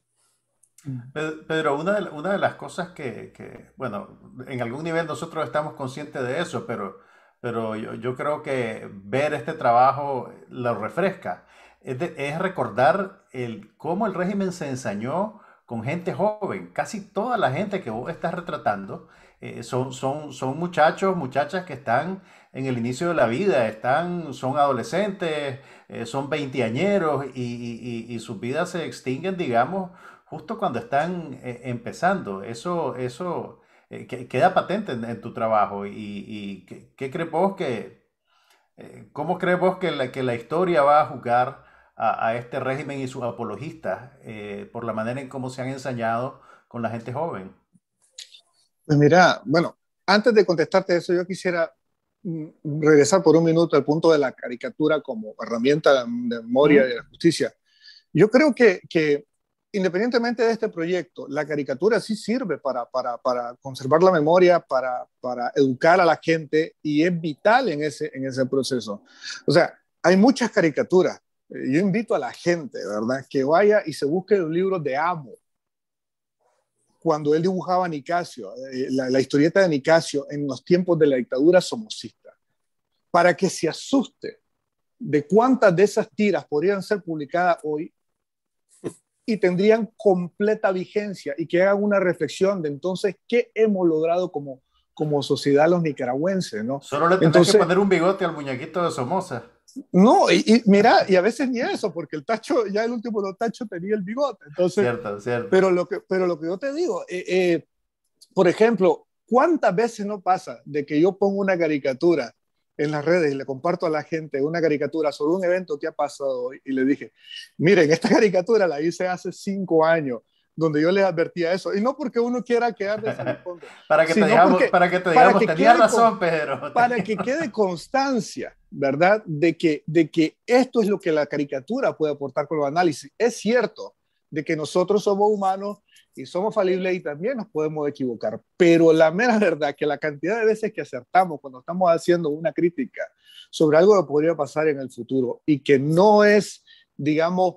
Pedro, una de, una de las cosas que, bueno, en algún nivel nosotros estamos conscientes de eso, pero, pero yo, yo creo que ver este trabajo lo refresca. Es, es recordar el, cómo el régimen se ensañó con gente joven. Casi toda la gente que vos estás retratando eh, son, son, son muchachos, muchachas que están en el inicio de la vida, están, son adolescentes, eh, son veinteañeros y, y, sus vidas se extinguen, digamos, justo cuando están eh, empezando. Eso, eso queda patente en, tu trabajo. ¿Y, qué, qué crees vos que, cómo crees vos que la, que la historia va a jugar? a, este régimen y sus apologistas eh, por la manera en cómo se han ensañado con la gente joven? Pues mira, bueno, antes de contestarte eso, yo quisiera mm, regresar por un minuto al punto de la caricatura como herramienta de memoria y de la justicia. Yo creo que, que, independientemente de este proyecto, la caricatura sí sirve para, para, para conservar la memoria, para, para, educar a la gente y es vital en ese, en ese proceso. O sea, hay muchas caricaturas. Eh, yo invito a la gente, ¿verdad? Que vaya y se busque los libro de Amo. Cuando él dibujaba a Nicasio, eh, la, historieta de Nicasio en los tiempos de la dictadura somocista, para que se asuste de cuántas de esas tiras podrían ser publicadas hoy y tendrían completa vigencia y que hagan una reflexión de entonces qué hemos logrado como, como sociedad los nicaragüenses, ¿no? Solo le tengo que poner un bigote al muñequito de Somoza. No, y, mira, y a veces ni eso, porque el tacho, ya el último los tacho tenía el bigote. Entonces, cierto, cierto. Pero, lo que, pero lo que yo te digo, eh, eh, por ejemplo, ¿cuántas veces no pasa de que yo pongo una caricatura en las redes y le comparto a la gente una caricatura sobre un evento que ha pasado y le dije, miren, esta caricatura la hice hace cinco años donde yo les advertía eso. Y no porque uno quiera quedar de para, que te digamos, para que te digamos, que tenía razón, Pedro. Para que quede constancia, ¿verdad? De que, de que esto es lo que la caricatura puede aportar con los análisis. Es cierto de que nosotros somos humanos y somos falibles y también nos podemos equivocar. Pero la mera verdad que la cantidad de veces que acertamos cuando estamos haciendo una crítica sobre algo que podría pasar en el futuro y que no es, digamos,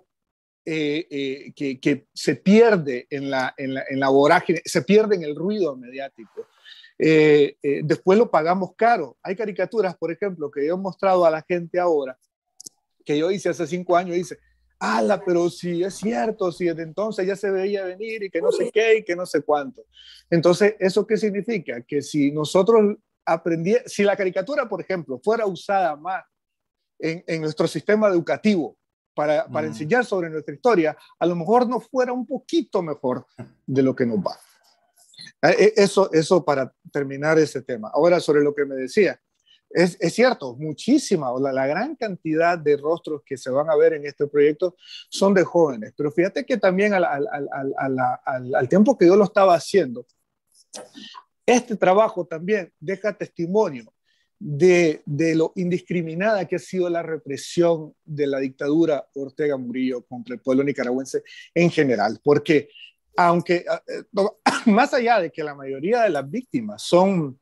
eh, eh, que, se pierde en la, en, la, en la, vorágine, se pierde en el ruido mediático. Eh, después lo pagamos caro. Hay caricaturas, por ejemplo, que yo he mostrado a la gente ahora, que yo hice hace cinco años, dice, ala, pero si es cierto, si desde entonces ya se veía venir y que no sé qué y que no sé cuánto. Entonces, ¿eso qué significa? Que si nosotros aprendí si la caricatura, por ejemplo, fuera usada más en, en nuestro sistema educativo, para, mm. enseñar sobre nuestra historia, a lo mejor no fuera un poquito mejor de lo que nos va. Eh, eh, eso, eso para terminar ese tema. Ahora, sobre lo que me decía, es, cierto, muchísima, la, la gran cantidad de rostros que se van a ver en este proyecto son de jóvenes, pero fíjate que también al tiempo que yo lo estaba haciendo, este trabajo también deja testimonio de, lo indiscriminada que ha sido la represión de la dictadura Ortega Murillo contra el pueblo nicaragüense en general, porque aunque eh, más allá de que la mayoría de las víctimas son,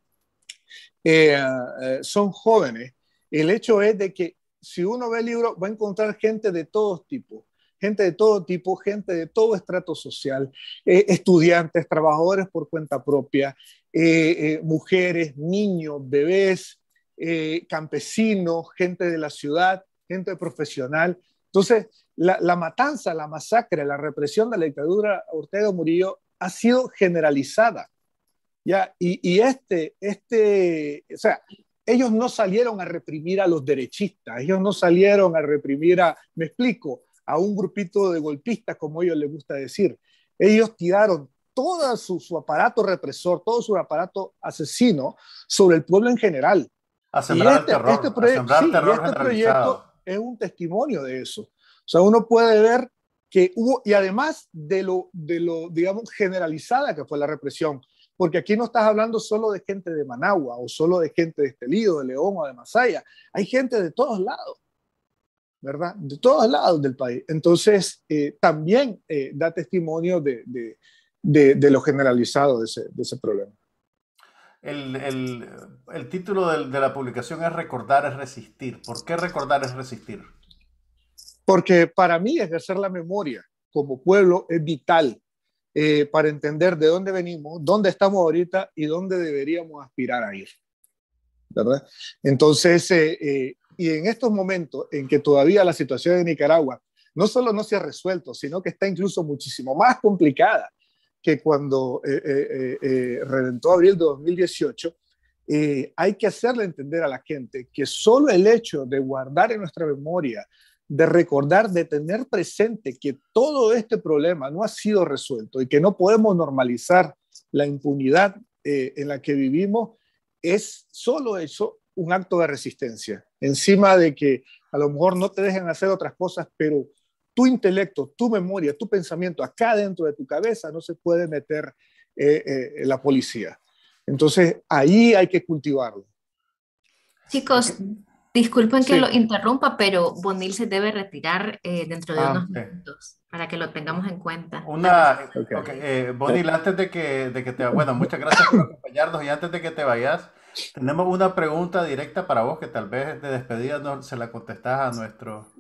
eh, eh, son jóvenes, el hecho es de que si uno ve el libro va a encontrar gente de todos tipos, gente de todo tipo, gente de todo estrato social, estudiantes, trabajadores por cuenta propia, mujeres, niños, bebés, eh, campesinos, gente de la ciudad, gente profesional. Entonces, la, matanza, la masacre, la represión de la dictadura Ortega Murillo ha sido generalizada. ¿ya? Y, este, este, o sea, ellos no salieron a reprimir a los derechistas, ellos no salieron a reprimir a, me explico, a un grupito de golpistas, como ellos les gusta decir. Ellos tiraron todo su aparato represor, todo su aparato asesino sobre el pueblo en general este, este, este proyecto es un testimonio de eso. O sea, uno puede ver que hubo, y además de lo, de lo, digamos, generalizada que fue la represión, porque aquí no estás hablando solo de gente de Managua o solo de gente de Estelido, de León o de Masaya, hay gente de todos lados, ¿verdad? De todos lados del país. Entonces, eh, también eh, da testimonio de, lo generalizado de ese problema el, título de, la publicación es Recordar es resistir. ¿Por qué recordar es resistir? Porque para mí es hacer la memoria como pueblo es vital eh, para entender de dónde venimos, dónde estamos ahorita y dónde deberíamos aspirar a ir. ¿Verdad? Entonces, eh, eh, y en estos momentos en que todavía la situación de Nicaragua no solo no se ha resuelto, sino que está incluso muchísimo más complicada que cuando eh, eh, eh, reventó abril de 2018, hay que hacerle entender a la gente que solo el hecho de guardar en nuestra memoria, de recordar, de tener presente que todo este problema no ha sido resuelto y que no podemos normalizar la impunidad en la que vivimos, es solo eso un acto de resistencia. Encima de que a lo mejor no te dejen hacer otras cosas, pero tu intelecto, tu memoria, tu pensamiento, acá dentro de tu cabeza no se puede meter eh, eh, la policía. Entonces, ahí hay que cultivarlo. Chicos, disculpen que lo interrumpa, pero Bonil se debe retirar eh, dentro de ah, unos minutos para que lo tengamos en cuenta. Una, Bonil, antes de que, de que te... Bueno, muchas gracias por acompañarnos y antes de que te vayas, tenemos una pregunta directa para vos que tal vez de despedida no, se la contestás a nuestro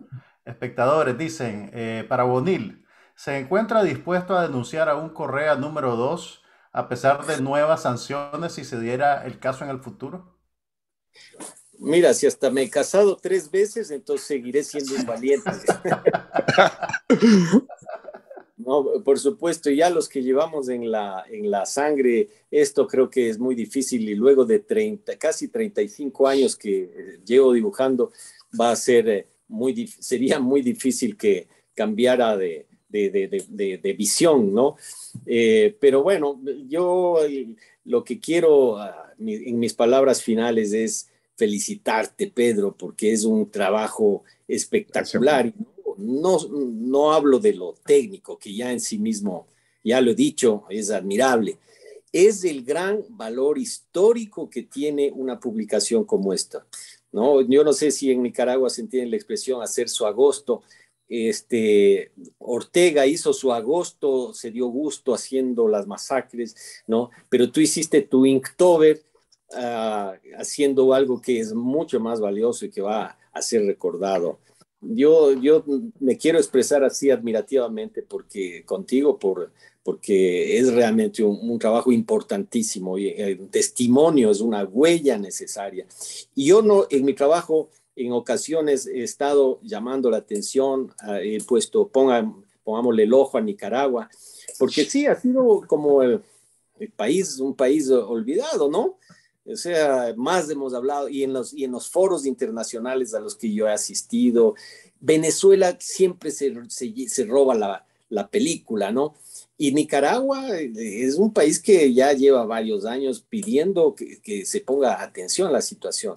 espectadores dicen, eh, para Bonil, se encuentra dispuesto a denunciar a un Correa número 2 a pesar de nuevas sanciones si se diera el caso en el futuro? Mira, si hasta me he casado tres veces, entonces seguiré siendo un valiente. no, por supuesto, ya los que llevamos en la, en la sangre, esto creo que es muy difícil y luego de 30, casi 35 años que llevo dibujando, va a ser... Eh, sería muy difícil que cambiara de, de, de, de visión, ¿no? Eh, pero bueno, yo eh, lo que quiero ah, en mis palabras finales es felicitarte, Pedro, porque es un trabajo espectacular. No, no hablo de lo técnico, que ya en sí mismo, ya lo he dicho, es admirable. Es el gran valor histórico que tiene una publicación como esta. Yo no sé si en Nicaragua se entiende la expresión hacer su agosto. Este, Ortega hizo su agosto, se dio gusto haciendo las masacres, ¿no? Pero tú hiciste tu Inktober ah, haciendo algo que es mucho más valioso y que va a ser recordado. Yo, yo me quiero expresar así admirativamente porque contigo por, porque es realmente un, trabajo importantísimo y el eh, testimonio es una huella necesaria. Y yo no, en mi trabajo, en ocasiones he estado llamando la atención, eh, he puesto, ponga, pongámosle el ojo a Nicaragua, porque sí, ha sido como el, país, un país olvidado, ¿no? O sea, más hemos hablado y en, los, y en los foros internacionales a los que yo he asistido, Venezuela siempre se, se, se roba la, la película, ¿no? Y Nicaragua eh, es un país que ya lleva varios años pidiendo que, se ponga atención a la situación.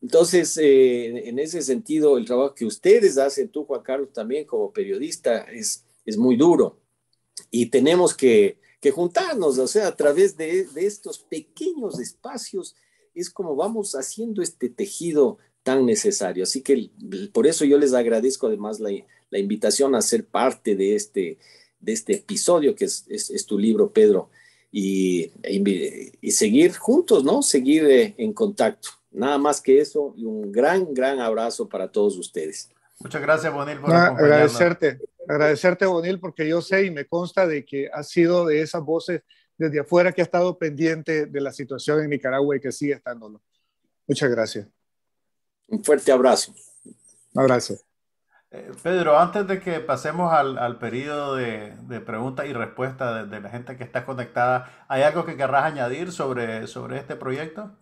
Entonces, eh, en ese sentido, el trabajo que ustedes hacen, tú, Juan Carlos, también como periodista, es, es muy duro. Y tenemos que, que juntarnos, o sea, a través de, de, estos pequeños espacios, es como vamos haciendo este tejido tan necesario. Así que por eso yo les agradezco además la, la invitación a ser parte de este de este episodio que es, es, tu libro, Pedro, y, e y, seguir juntos, ¿no? Seguir eh, en contacto. Nada más que eso y un gran, gran abrazo para todos ustedes. Muchas gracias, Bonil, por ah, agradecerte, agradecerte, Bonil, porque yo sé y me consta de que has sido de esas voces desde afuera que ha estado pendiente de la situación en Nicaragua y que sigue estándolo. Muchas gracias. Un fuerte abrazo. Un abrazo. Eh, Pedro, antes de que pasemos al, periodo de, preguntas y respuestas de, la gente que está conectada, ¿hay algo que querrás añadir sobre, sobre este proyecto?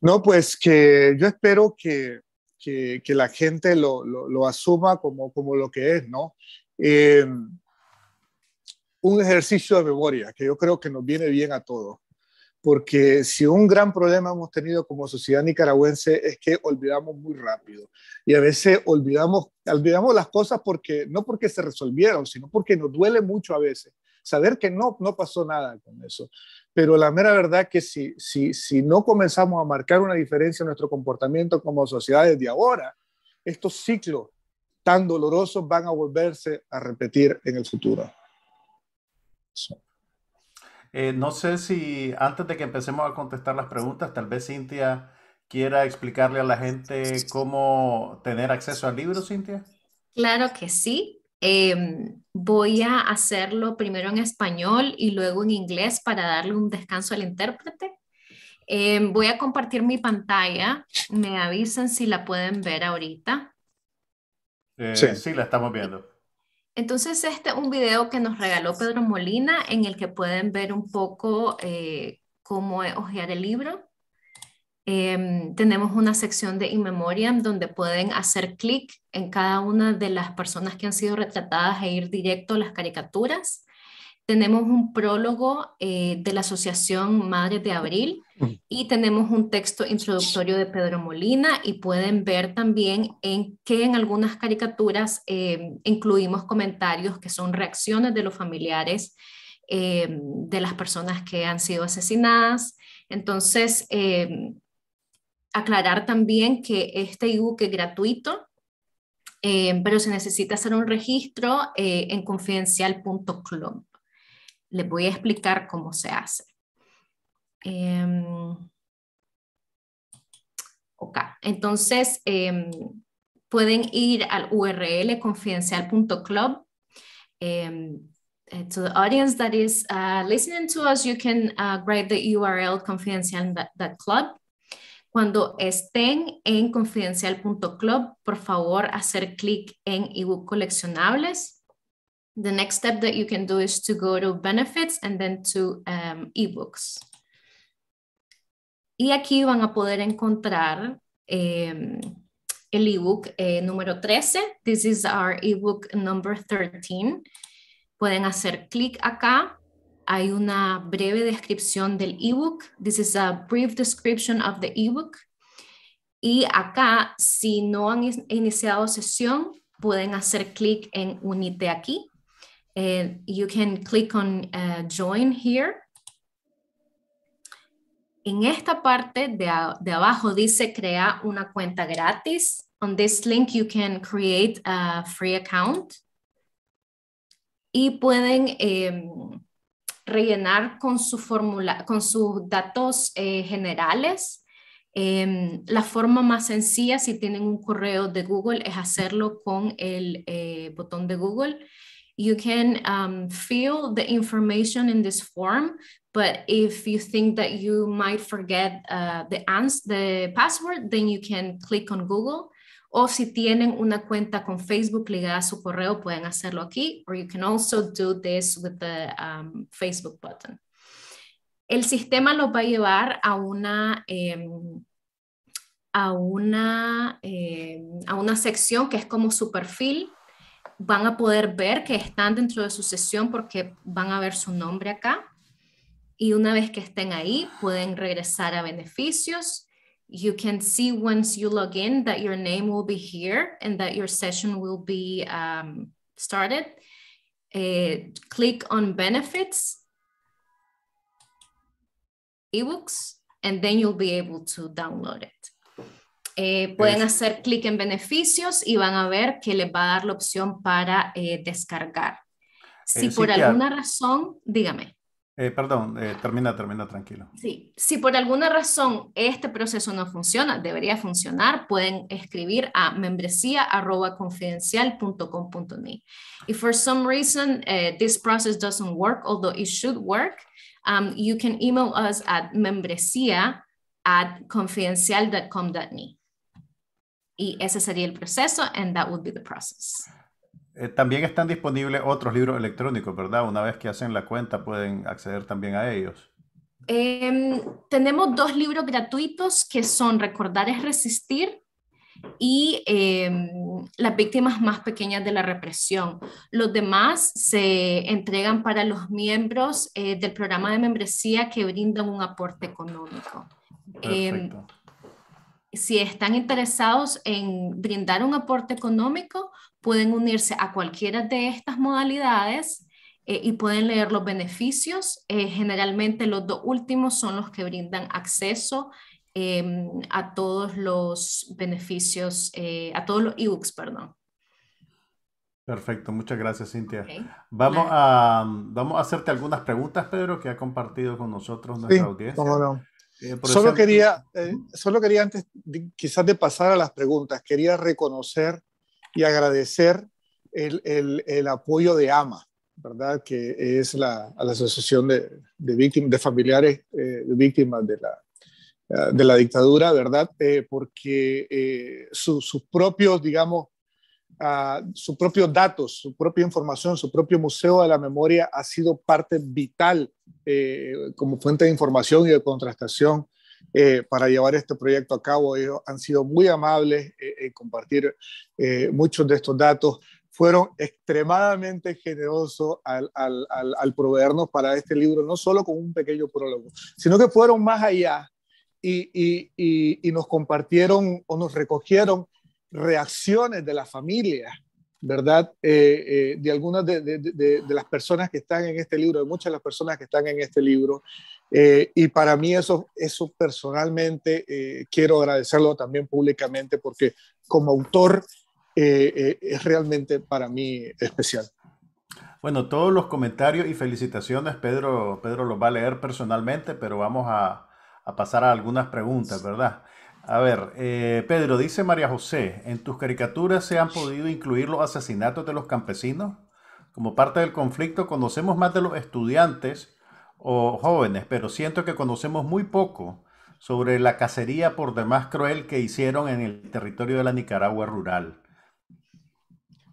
No, pues que yo espero que, la gente lo, asuma como, como lo que es, ¿no? Eh, un ejercicio de memoria que yo creo que nos viene bien a todos porque si un gran problema hemos tenido como sociedad nicaragüense es que olvidamos muy rápido y a veces olvidamos, olvidamos las cosas porque no porque se resolvieron, sino porque nos duele mucho a veces saber que no, no pasó nada con eso. Pero la mera verdad que si, si, si no comenzamos a marcar una diferencia en nuestro comportamiento como sociedad desde ahora, estos ciclos tan dolorosos van a volverse a repetir en el futuro. Eh, no sé si antes de que empecemos a contestar las preguntas, tal vez Cintia quiera explicarle a la gente cómo tener acceso al libro, Cintia. Claro que sí. Em, voy a hacerlo primero en español y luego en inglés para darle un descanso al intérprete. Em, voy a compartir mi pantalla. Me avisan si la pueden ver ahorita. Eh, sí. sí, la estamos viendo. Entonces, este es un video que nos regaló Pedro Molina en el que pueden ver un poco eh, cómo es el libro. Em, tenemos una sección de In Memoriam donde pueden hacer clic en cada una de las personas que han sido retratadas e ir directo a las caricaturas tenemos un prólogo eh, de la Asociación Madres de Abril y tenemos un texto introductorio de Pedro Molina y pueden ver también en que en algunas caricaturas em, incluimos comentarios que son reacciones de los familiares em, de las personas que han sido asesinadas. Entonces, em, aclarar también que este ebook es gratuito, pero se necesita hacer un registro eh, en confidencial.club les voy a explicar cómo se hace. Em, ok, entonces em, pueden ir al URL confidencial.club. Em, eh, to the audience that is uh, listening to us, you can write uh, the URL confidencial.club. Cuando estén en confidencial.club, por favor, hacer clic en ebook coleccionables. The next step that you can do is to go to benefits and then to um, ebooks. Y aquí van a poder encontrar em, el ebook eh, número 13. This is our ebook number 13. Pueden hacer clic acá. Hay una breve descripción del ebook. This is a brief description of the ebook. Y acá, si no han iniciado sesión, pueden hacer clic en unite aquí eh, you can click on eh, join here. En esta parte de, abajo dice crea una cuenta gratis. On this link you can create a free account. Y pueden em, rellenar con, con sus datos eh, generales. Em, la forma más sencilla si tienen un correo de Google es hacerlo con el botón de Google. you can um, fill the information in this form, but if you think that you might forget uh, the, ans the password, then you can click on Google. O si tienen una cuenta con Facebook ligada a su correo, pueden hacerlo aquí. Or you can also do this with the um, Facebook button. El sistema los va a llevar a una... Eh, a una, eh, a una sección que es como su perfil van a poder ver que están dentro de su sesión porque van a ver su nombre acá. Y una vez que estén ahí, pueden regresar a beneficios. You can see once you log in that your name will be here and that your session will be um, started. Eh, click on benefits, ebooks, and then you'll be able to download it. Eh, pueden hacer clic en beneficios y van a ver que les va a dar la opción para eh, descargar. Eh, si por alguna razón, dígame. perdón, termina, termina, tranquilo. Sí, si por alguna razón este proceso no funciona, debería funcionar, pueden escribir a membresía.confidencial.com.ni. If for some reason this process doesn't work, although it should work, um, you can email us at membresía at y ese sería el proceso, and that would be the process. Eh, también están disponibles otros libros electrónicos, ¿verdad? Una vez que hacen la cuenta pueden acceder también a ellos. Em, tenemos dos libros gratuitos que son Recordar es resistir y em, las víctimas más pequeñas de la represión. Los demás se entregan para los miembros eh, del programa de membresía que brindan un aporte económico. Em, Perfecto si están interesados en brindar un aporte económico, pueden unirse a cualquiera de estas modalidades eh, y pueden leer los beneficios. Eh, generalmente los dos últimos son los que brindan acceso em, a todos los beneficios, eh, a todos los ebooks, perdón. Perfecto, muchas gracias Cintia. Vamos, a, vamos a hacerte algunas preguntas, Pedro, que ha compartido con nosotros nuestra sí, audiencia. Cómo eh, eh, solo, quería, quería, antes quizás de pasar a las preguntas, quería reconocer y agradecer el, apoyo de AMA, ¿verdad? Que es la, Asociación de, de Familiares de eh, Víctimas de la, de la Dictadura, ¿verdad? porque sus su propios, digamos, sus su propio datos, su propia información, su propio museo de la memoria ha sido parte vital eh, como fuente de información y de contrastación eh, para llevar este proyecto a cabo. Ellos han sido muy amables en compartir eh, muchos de estos datos fueron extremadamente generosos al, proveernos para este libro, no solo con un pequeño prólogo, sino que fueron más allá y nos compartieron o nos recogieron reacciones de la familia, ¿verdad? Eh, eh, de algunas de, las personas que están en este libro, de muchas de las personas que están en este libro. Eh, y para mí eso, eso personalmente quiero agradecerlo también públicamente porque como autor es realmente para mí especial. Bueno, todos los comentarios y felicitaciones, Pedro, Pedro los va a leer personalmente, pero vamos a, pasar a algunas preguntas, ¿verdad? A ver, eh, Pedro, dice María José, ¿en tus caricaturas se han podido incluir los asesinatos de los campesinos? Como parte del conflicto conocemos más de los estudiantes o jóvenes, pero siento que conocemos muy poco sobre la cacería por demás cruel que hicieron en el territorio de la Nicaragua rural.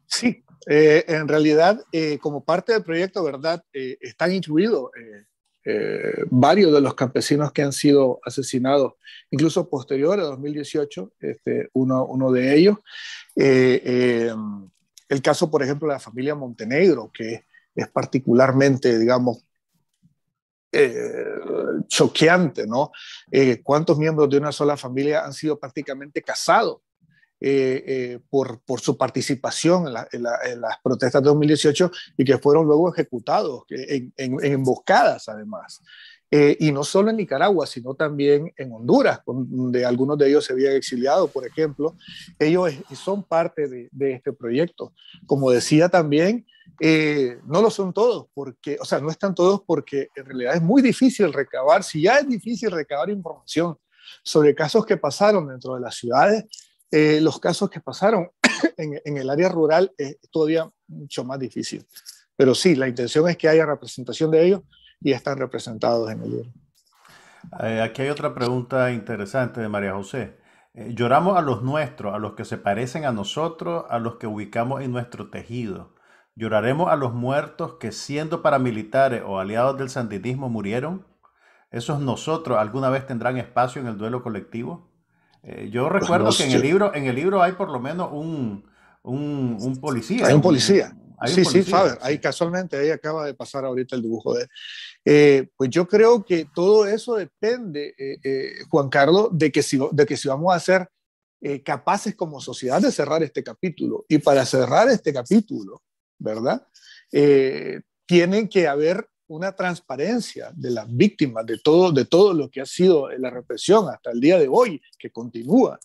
Sí, eh, en realidad, eh, como parte del proyecto, ¿verdad? están incluidos eh, varios de los campesinos que han sido asesinados, incluso posterior a 2018, este, uno, de ellos. Eh, eh, el caso, por ejemplo, de la familia Montenegro, que es particularmente, digamos, choqueante, ¿no? ¿Cuántos miembros de una sola familia han sido prácticamente casados eh, eh, por, por, su participación en, las protestas de 2018 y que fueron luego ejecutados eh, en, emboscadas además. y no solo en Nicaragua, sino también en Honduras, donde algunos de ellos se habían exiliado, por ejemplo. Ellos son parte de, este proyecto. Como decía también, no lo son todos, porque, o sea, no están todos porque en realidad es muy difícil recabar, si ya es difícil recabar información sobre casos que pasaron dentro de las ciudades, eh, los casos que pasaron en, el área rural es todavía mucho más difícil. Pero sí, la intención es que haya representación de ellos y están representados en el libro. Eh, aquí hay otra pregunta interesante de María José. Eh, lloramos a los nuestros, a los que se parecen a nosotros, a los que ubicamos en nuestro tejido. Lloraremos a los muertos que siendo paramilitares o aliados del sandinismo murieron. ¿Esos nosotros alguna vez tendrán espacio en el duelo colectivo? Eh, yo pues recuerdo que en el, libro, en el libro hay por lo menos un, un, policía. Hay un policía. sí, sí, Faber. Ahí casualmente, ahí acaba de pasar ahorita el dibujo de... Eh, pues yo creo que todo eso depende, eh, eh, Juan Carlos, de que, si, de que si vamos a ser capaces como sociedad de cerrar este capítulo. Y para cerrar este capítulo, ¿verdad? tienen que haber una transparencia de las víctimas, de todo, de todo lo que ha sido la represión hasta el día de hoy, que continúa.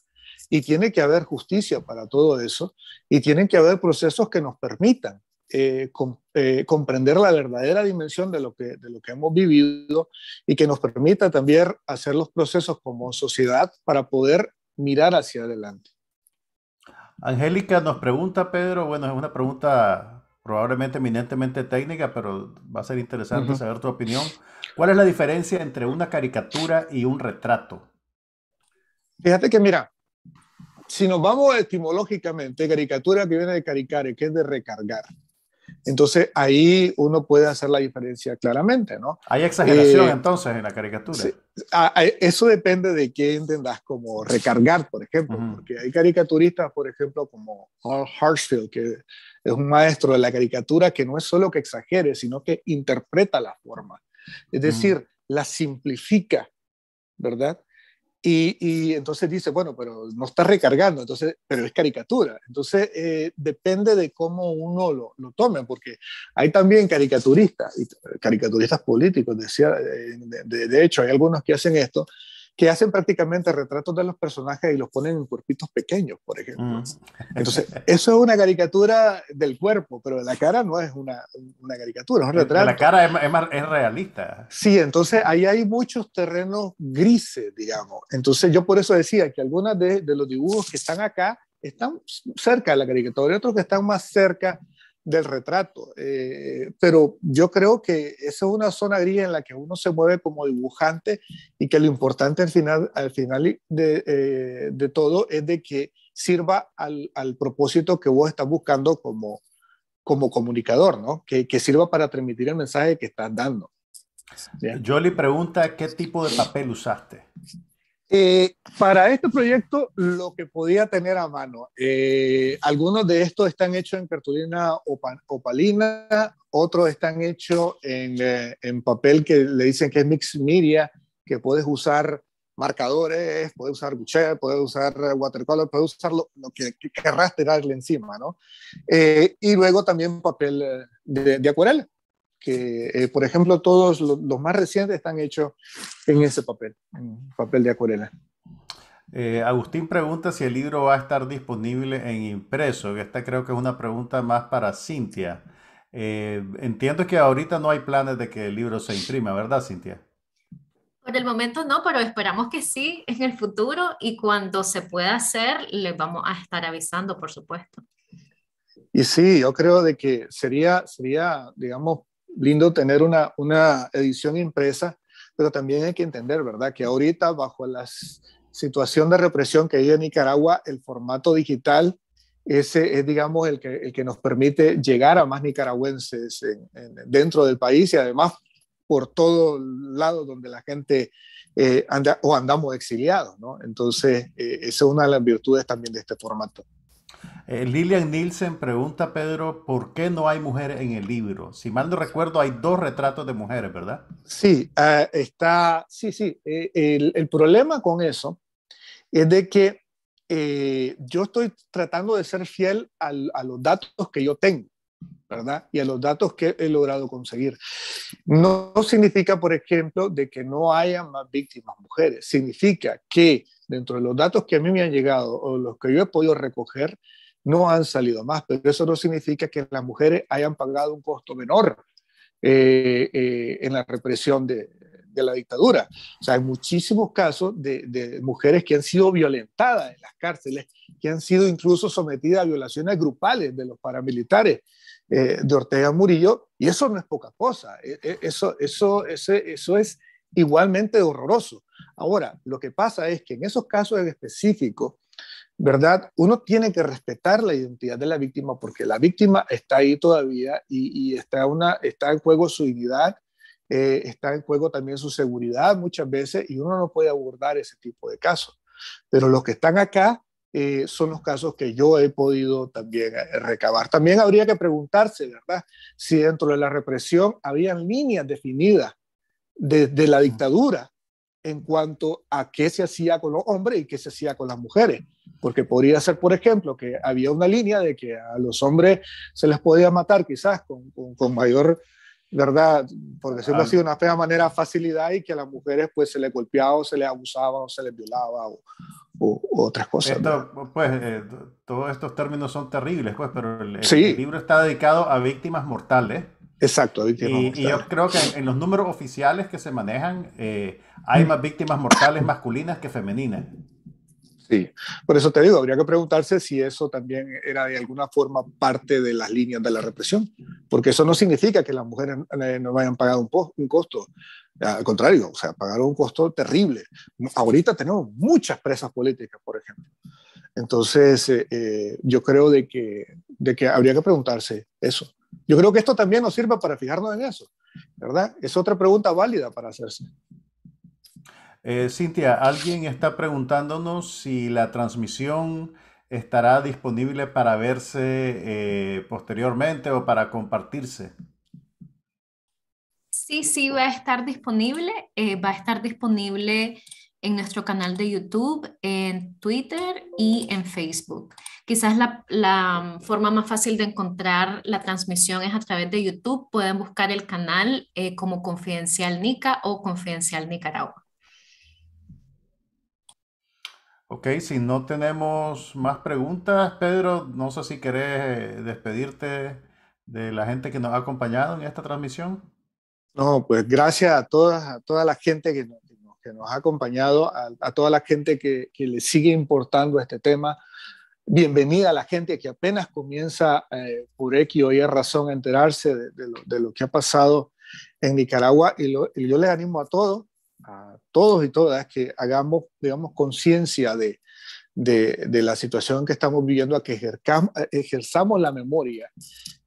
Y tiene que haber justicia para todo eso y tienen que haber procesos que nos permitan eh, eh, comprender la verdadera dimensión de lo, que, de lo que hemos vivido y que nos permita también hacer los procesos como sociedad para poder mirar hacia adelante. Angélica nos pregunta, Pedro, bueno, es una pregunta probablemente eminentemente técnica, pero va a ser interesante saber tu opinión. ¿Cuál es la diferencia entre una caricatura y un retrato? Fíjate que, mira, si nos vamos etimológicamente, caricatura que viene de caricare, que es de recargar. Entonces ahí uno puede hacer la diferencia claramente, ¿no? Hay exageración eh, entonces en la caricatura. eso depende de qué entendas como recargar, por ejemplo, porque hay caricaturistas, por ejemplo, como Harsfield, que es un maestro de la caricatura que no es solo que exagere, sino que interpreta la forma. Es decir, la simplifica, ¿verdad? Y, entonces dice, bueno, pero no está recargando, entonces, pero es caricatura. Entonces, eh, depende de cómo uno lo, lo, tome, porque hay también caricaturistas, eh, caricaturistas políticos, decía, eh, de hecho, hay algunos que hacen esto, que hacen prácticamente retratos de los personajes y los ponen en cuerpitos pequeños, por ejemplo. Mm. Entonces, eso es una caricatura del cuerpo, pero de la cara no es una, caricatura, es un retrato. La cara es, es, realista. Sí, entonces ahí hay muchos terrenos grises, digamos. Entonces, yo por eso decía que algunos de, los dibujos que están acá están cerca de la caricatura, y otros que están más cerca del retrato. Eh, pero yo creo que esa es una zona gris en la que uno se mueve como dibujante y que lo importante al final, al final de, eh, todo es de que sirva al, propósito que vos estás buscando como, como comunicador, ¿no? Que, sirva para transmitir el mensaje que estás dando. Yo le pregunta, ¿qué tipo de papel usaste? Eh, para este proyecto, lo que podía tener a mano. Eh, algunos de estos están hechos en cartulina opalina, otros están hechos eh, en, papel que le dicen que es mix media, que puedes usar marcadores, puedes usar gouache, puedes usar watercolor, puedes usar lo, que, querrás tirarle encima, ¿no? y luego también papel de, de acuarela que, eh, por ejemplo, todos los, más recientes están hechos en ese papel, en papel de acuarela. Eh, Agustín pregunta si el libro va a estar disponible en impreso. Esta creo que es una pregunta más para Cintia. Eh, entiendo que ahorita no hay planes de que el libro se imprima, ¿verdad, Cintia? Por el momento no, pero esperamos que sí en el futuro y cuando se pueda hacer, les vamos a estar avisando, por supuesto. Y sí, yo creo de que sería, sería digamos, lindo tener una, una edición impresa, pero también hay que entender, ¿verdad? Que ahorita bajo la situación de represión que hay en Nicaragua, el formato digital ese es, digamos, el que, el que nos permite llegar a más nicaragüenses dentro del país y además por todo lado donde la gente eh, anda o andamos exiliados, ¿no? Entonces, eh, esa es una de las virtudes también de este formato. Eh, Lilian Nielsen pregunta, Pedro, ¿por qué no hay mujeres en el libro? Si mal no recuerdo, hay dos retratos de mujeres, ¿verdad? Sí, eh, está, sí, sí. Eh, el, problema con eso es de que yo estoy tratando de ser fiel a los datos que yo tengo. ¿verdad? Y a los datos que he logrado conseguir. No, significa, por ejemplo, de que no haya más víctimas mujeres, significa que dentro de los datos que a mí me han llegado o los que yo he podido recoger, no han salido más, pero eso no significa que las mujeres hayan pagado un costo menor eh, eh, en la represión de, la dictadura. O sea, hay muchísimos casos de, mujeres que han sido violentadas en las cárceles, que han sido incluso sometidas a violaciones grupales de los paramilitares, eh, de Ortega Murillo, y eso no es poca cosa, e, e, eso, eso, eso, es igualmente horroroso. Ahora, lo que pasa es que en esos casos en específico, ¿verdad? Uno tiene que respetar la identidad de la víctima porque la víctima está ahí todavía y, está, una, está en juego su dignidad, eh, está en juego también su seguridad muchas veces y uno no puede abordar ese tipo de casos. Pero los que están acá eh, son los casos que yo he podido también eh, recabar. También habría que preguntarse, ¿verdad?, si dentro de la represión habían líneas definidas desde de la dictadura en cuanto a qué se hacía con los hombres y qué se hacía con las mujeres. Porque podría ser, por ejemplo, que había una línea de que a los hombres se les podía matar quizás con mayor ¿verdad? Por decirlo ha de una fea manera, facilidad y que a las mujeres pues se les golpeaba o se les abusaba o se les violaba o, otras cosas. Pues eh, todos estos términos son terribles, pues, pero el, libro está dedicado a víctimas mortales. Exacto, víctimas y, Y yo creo que en, los números oficiales que se manejan eh, hay mm. más víctimas mortales masculinas que femeninas por eso te digo, habría que preguntarse si eso también era de alguna forma parte de las líneas de la represión, porque eso no significa que las mujeres eh, no hayan pagado un, un costo, al contrario, o sea, pagaron un costo terrible. Ahorita tenemos muchas presas políticas, por ejemplo. Entonces, eh, eh, yo creo de que, de que habría que preguntarse eso. Yo creo que esto también nos sirve para fijarnos en eso, ¿verdad? Es otra pregunta válida para hacerse. Eh, Cintia, alguien está preguntándonos si la transmisión estará disponible para verse eh, posteriormente o para compartirse. Sí, sí, va a estar disponible. Eh, va a estar disponible en nuestro canal de YouTube, en Twitter y en Facebook. Quizás la, mm, forma más fácil de encontrar la transmisión es a través de YouTube. Pueden buscar el canal como Confidencial Nica o Confidencial Nicaragua. Ok, si no tenemos más preguntas, Pedro, no sé si querés eh, despedirte de la gente que nos ha acompañado en esta transmisión. No, pues gracias a, todas, a toda la gente que nos, que nos ha acompañado, a, toda la gente que, que le sigue importando este tema. Bienvenida a la gente que apenas comienza eh, por X o Y razón a enterarse de, lo, que ha pasado en Nicaragua. y yo les animo a todos a todos y todas que hagamos, digamos, conciencia de, de, la situación que estamos viviendo, a que ejerzamos la memoria.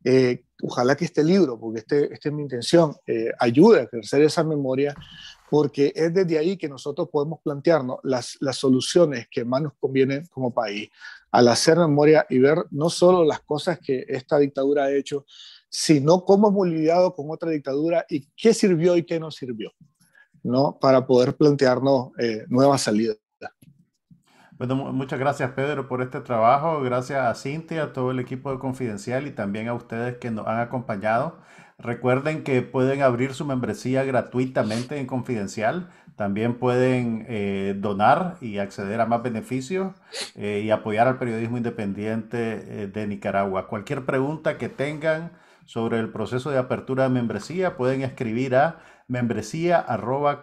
Eh, ojalá que este libro, porque esta este es mi intención, eh, ayude a ejercer esa memoria, porque es desde ahí que nosotros podemos plantearnos las, las soluciones que más nos convienen como país, al hacer memoria y ver no solo las cosas que esta dictadura ha hecho, sino cómo hemos lidiado con otra dictadura y qué sirvió y qué no sirvió para poder plantearnos eh, nuevas salidas. Bueno, muchas gracias Pedro por este trabajo, gracias a Cintia, a todo el equipo de Confidencial y también a ustedes que nos han acompañado. Recuerden que pueden abrir su membresía gratuitamente en Confidencial, también pueden eh, donar y acceder a más beneficios eh, y apoyar al periodismo independiente de Nicaragua. Cualquier pregunta que tengan sobre el proceso de apertura de membresía pueden escribir a membresía arroba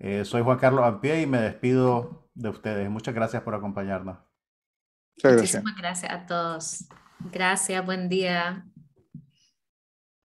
eh, soy Juan Carlos Ampie y me despido de ustedes. Muchas gracias por acompañarnos. Muchísimas gracias a todos. Gracias, buen día.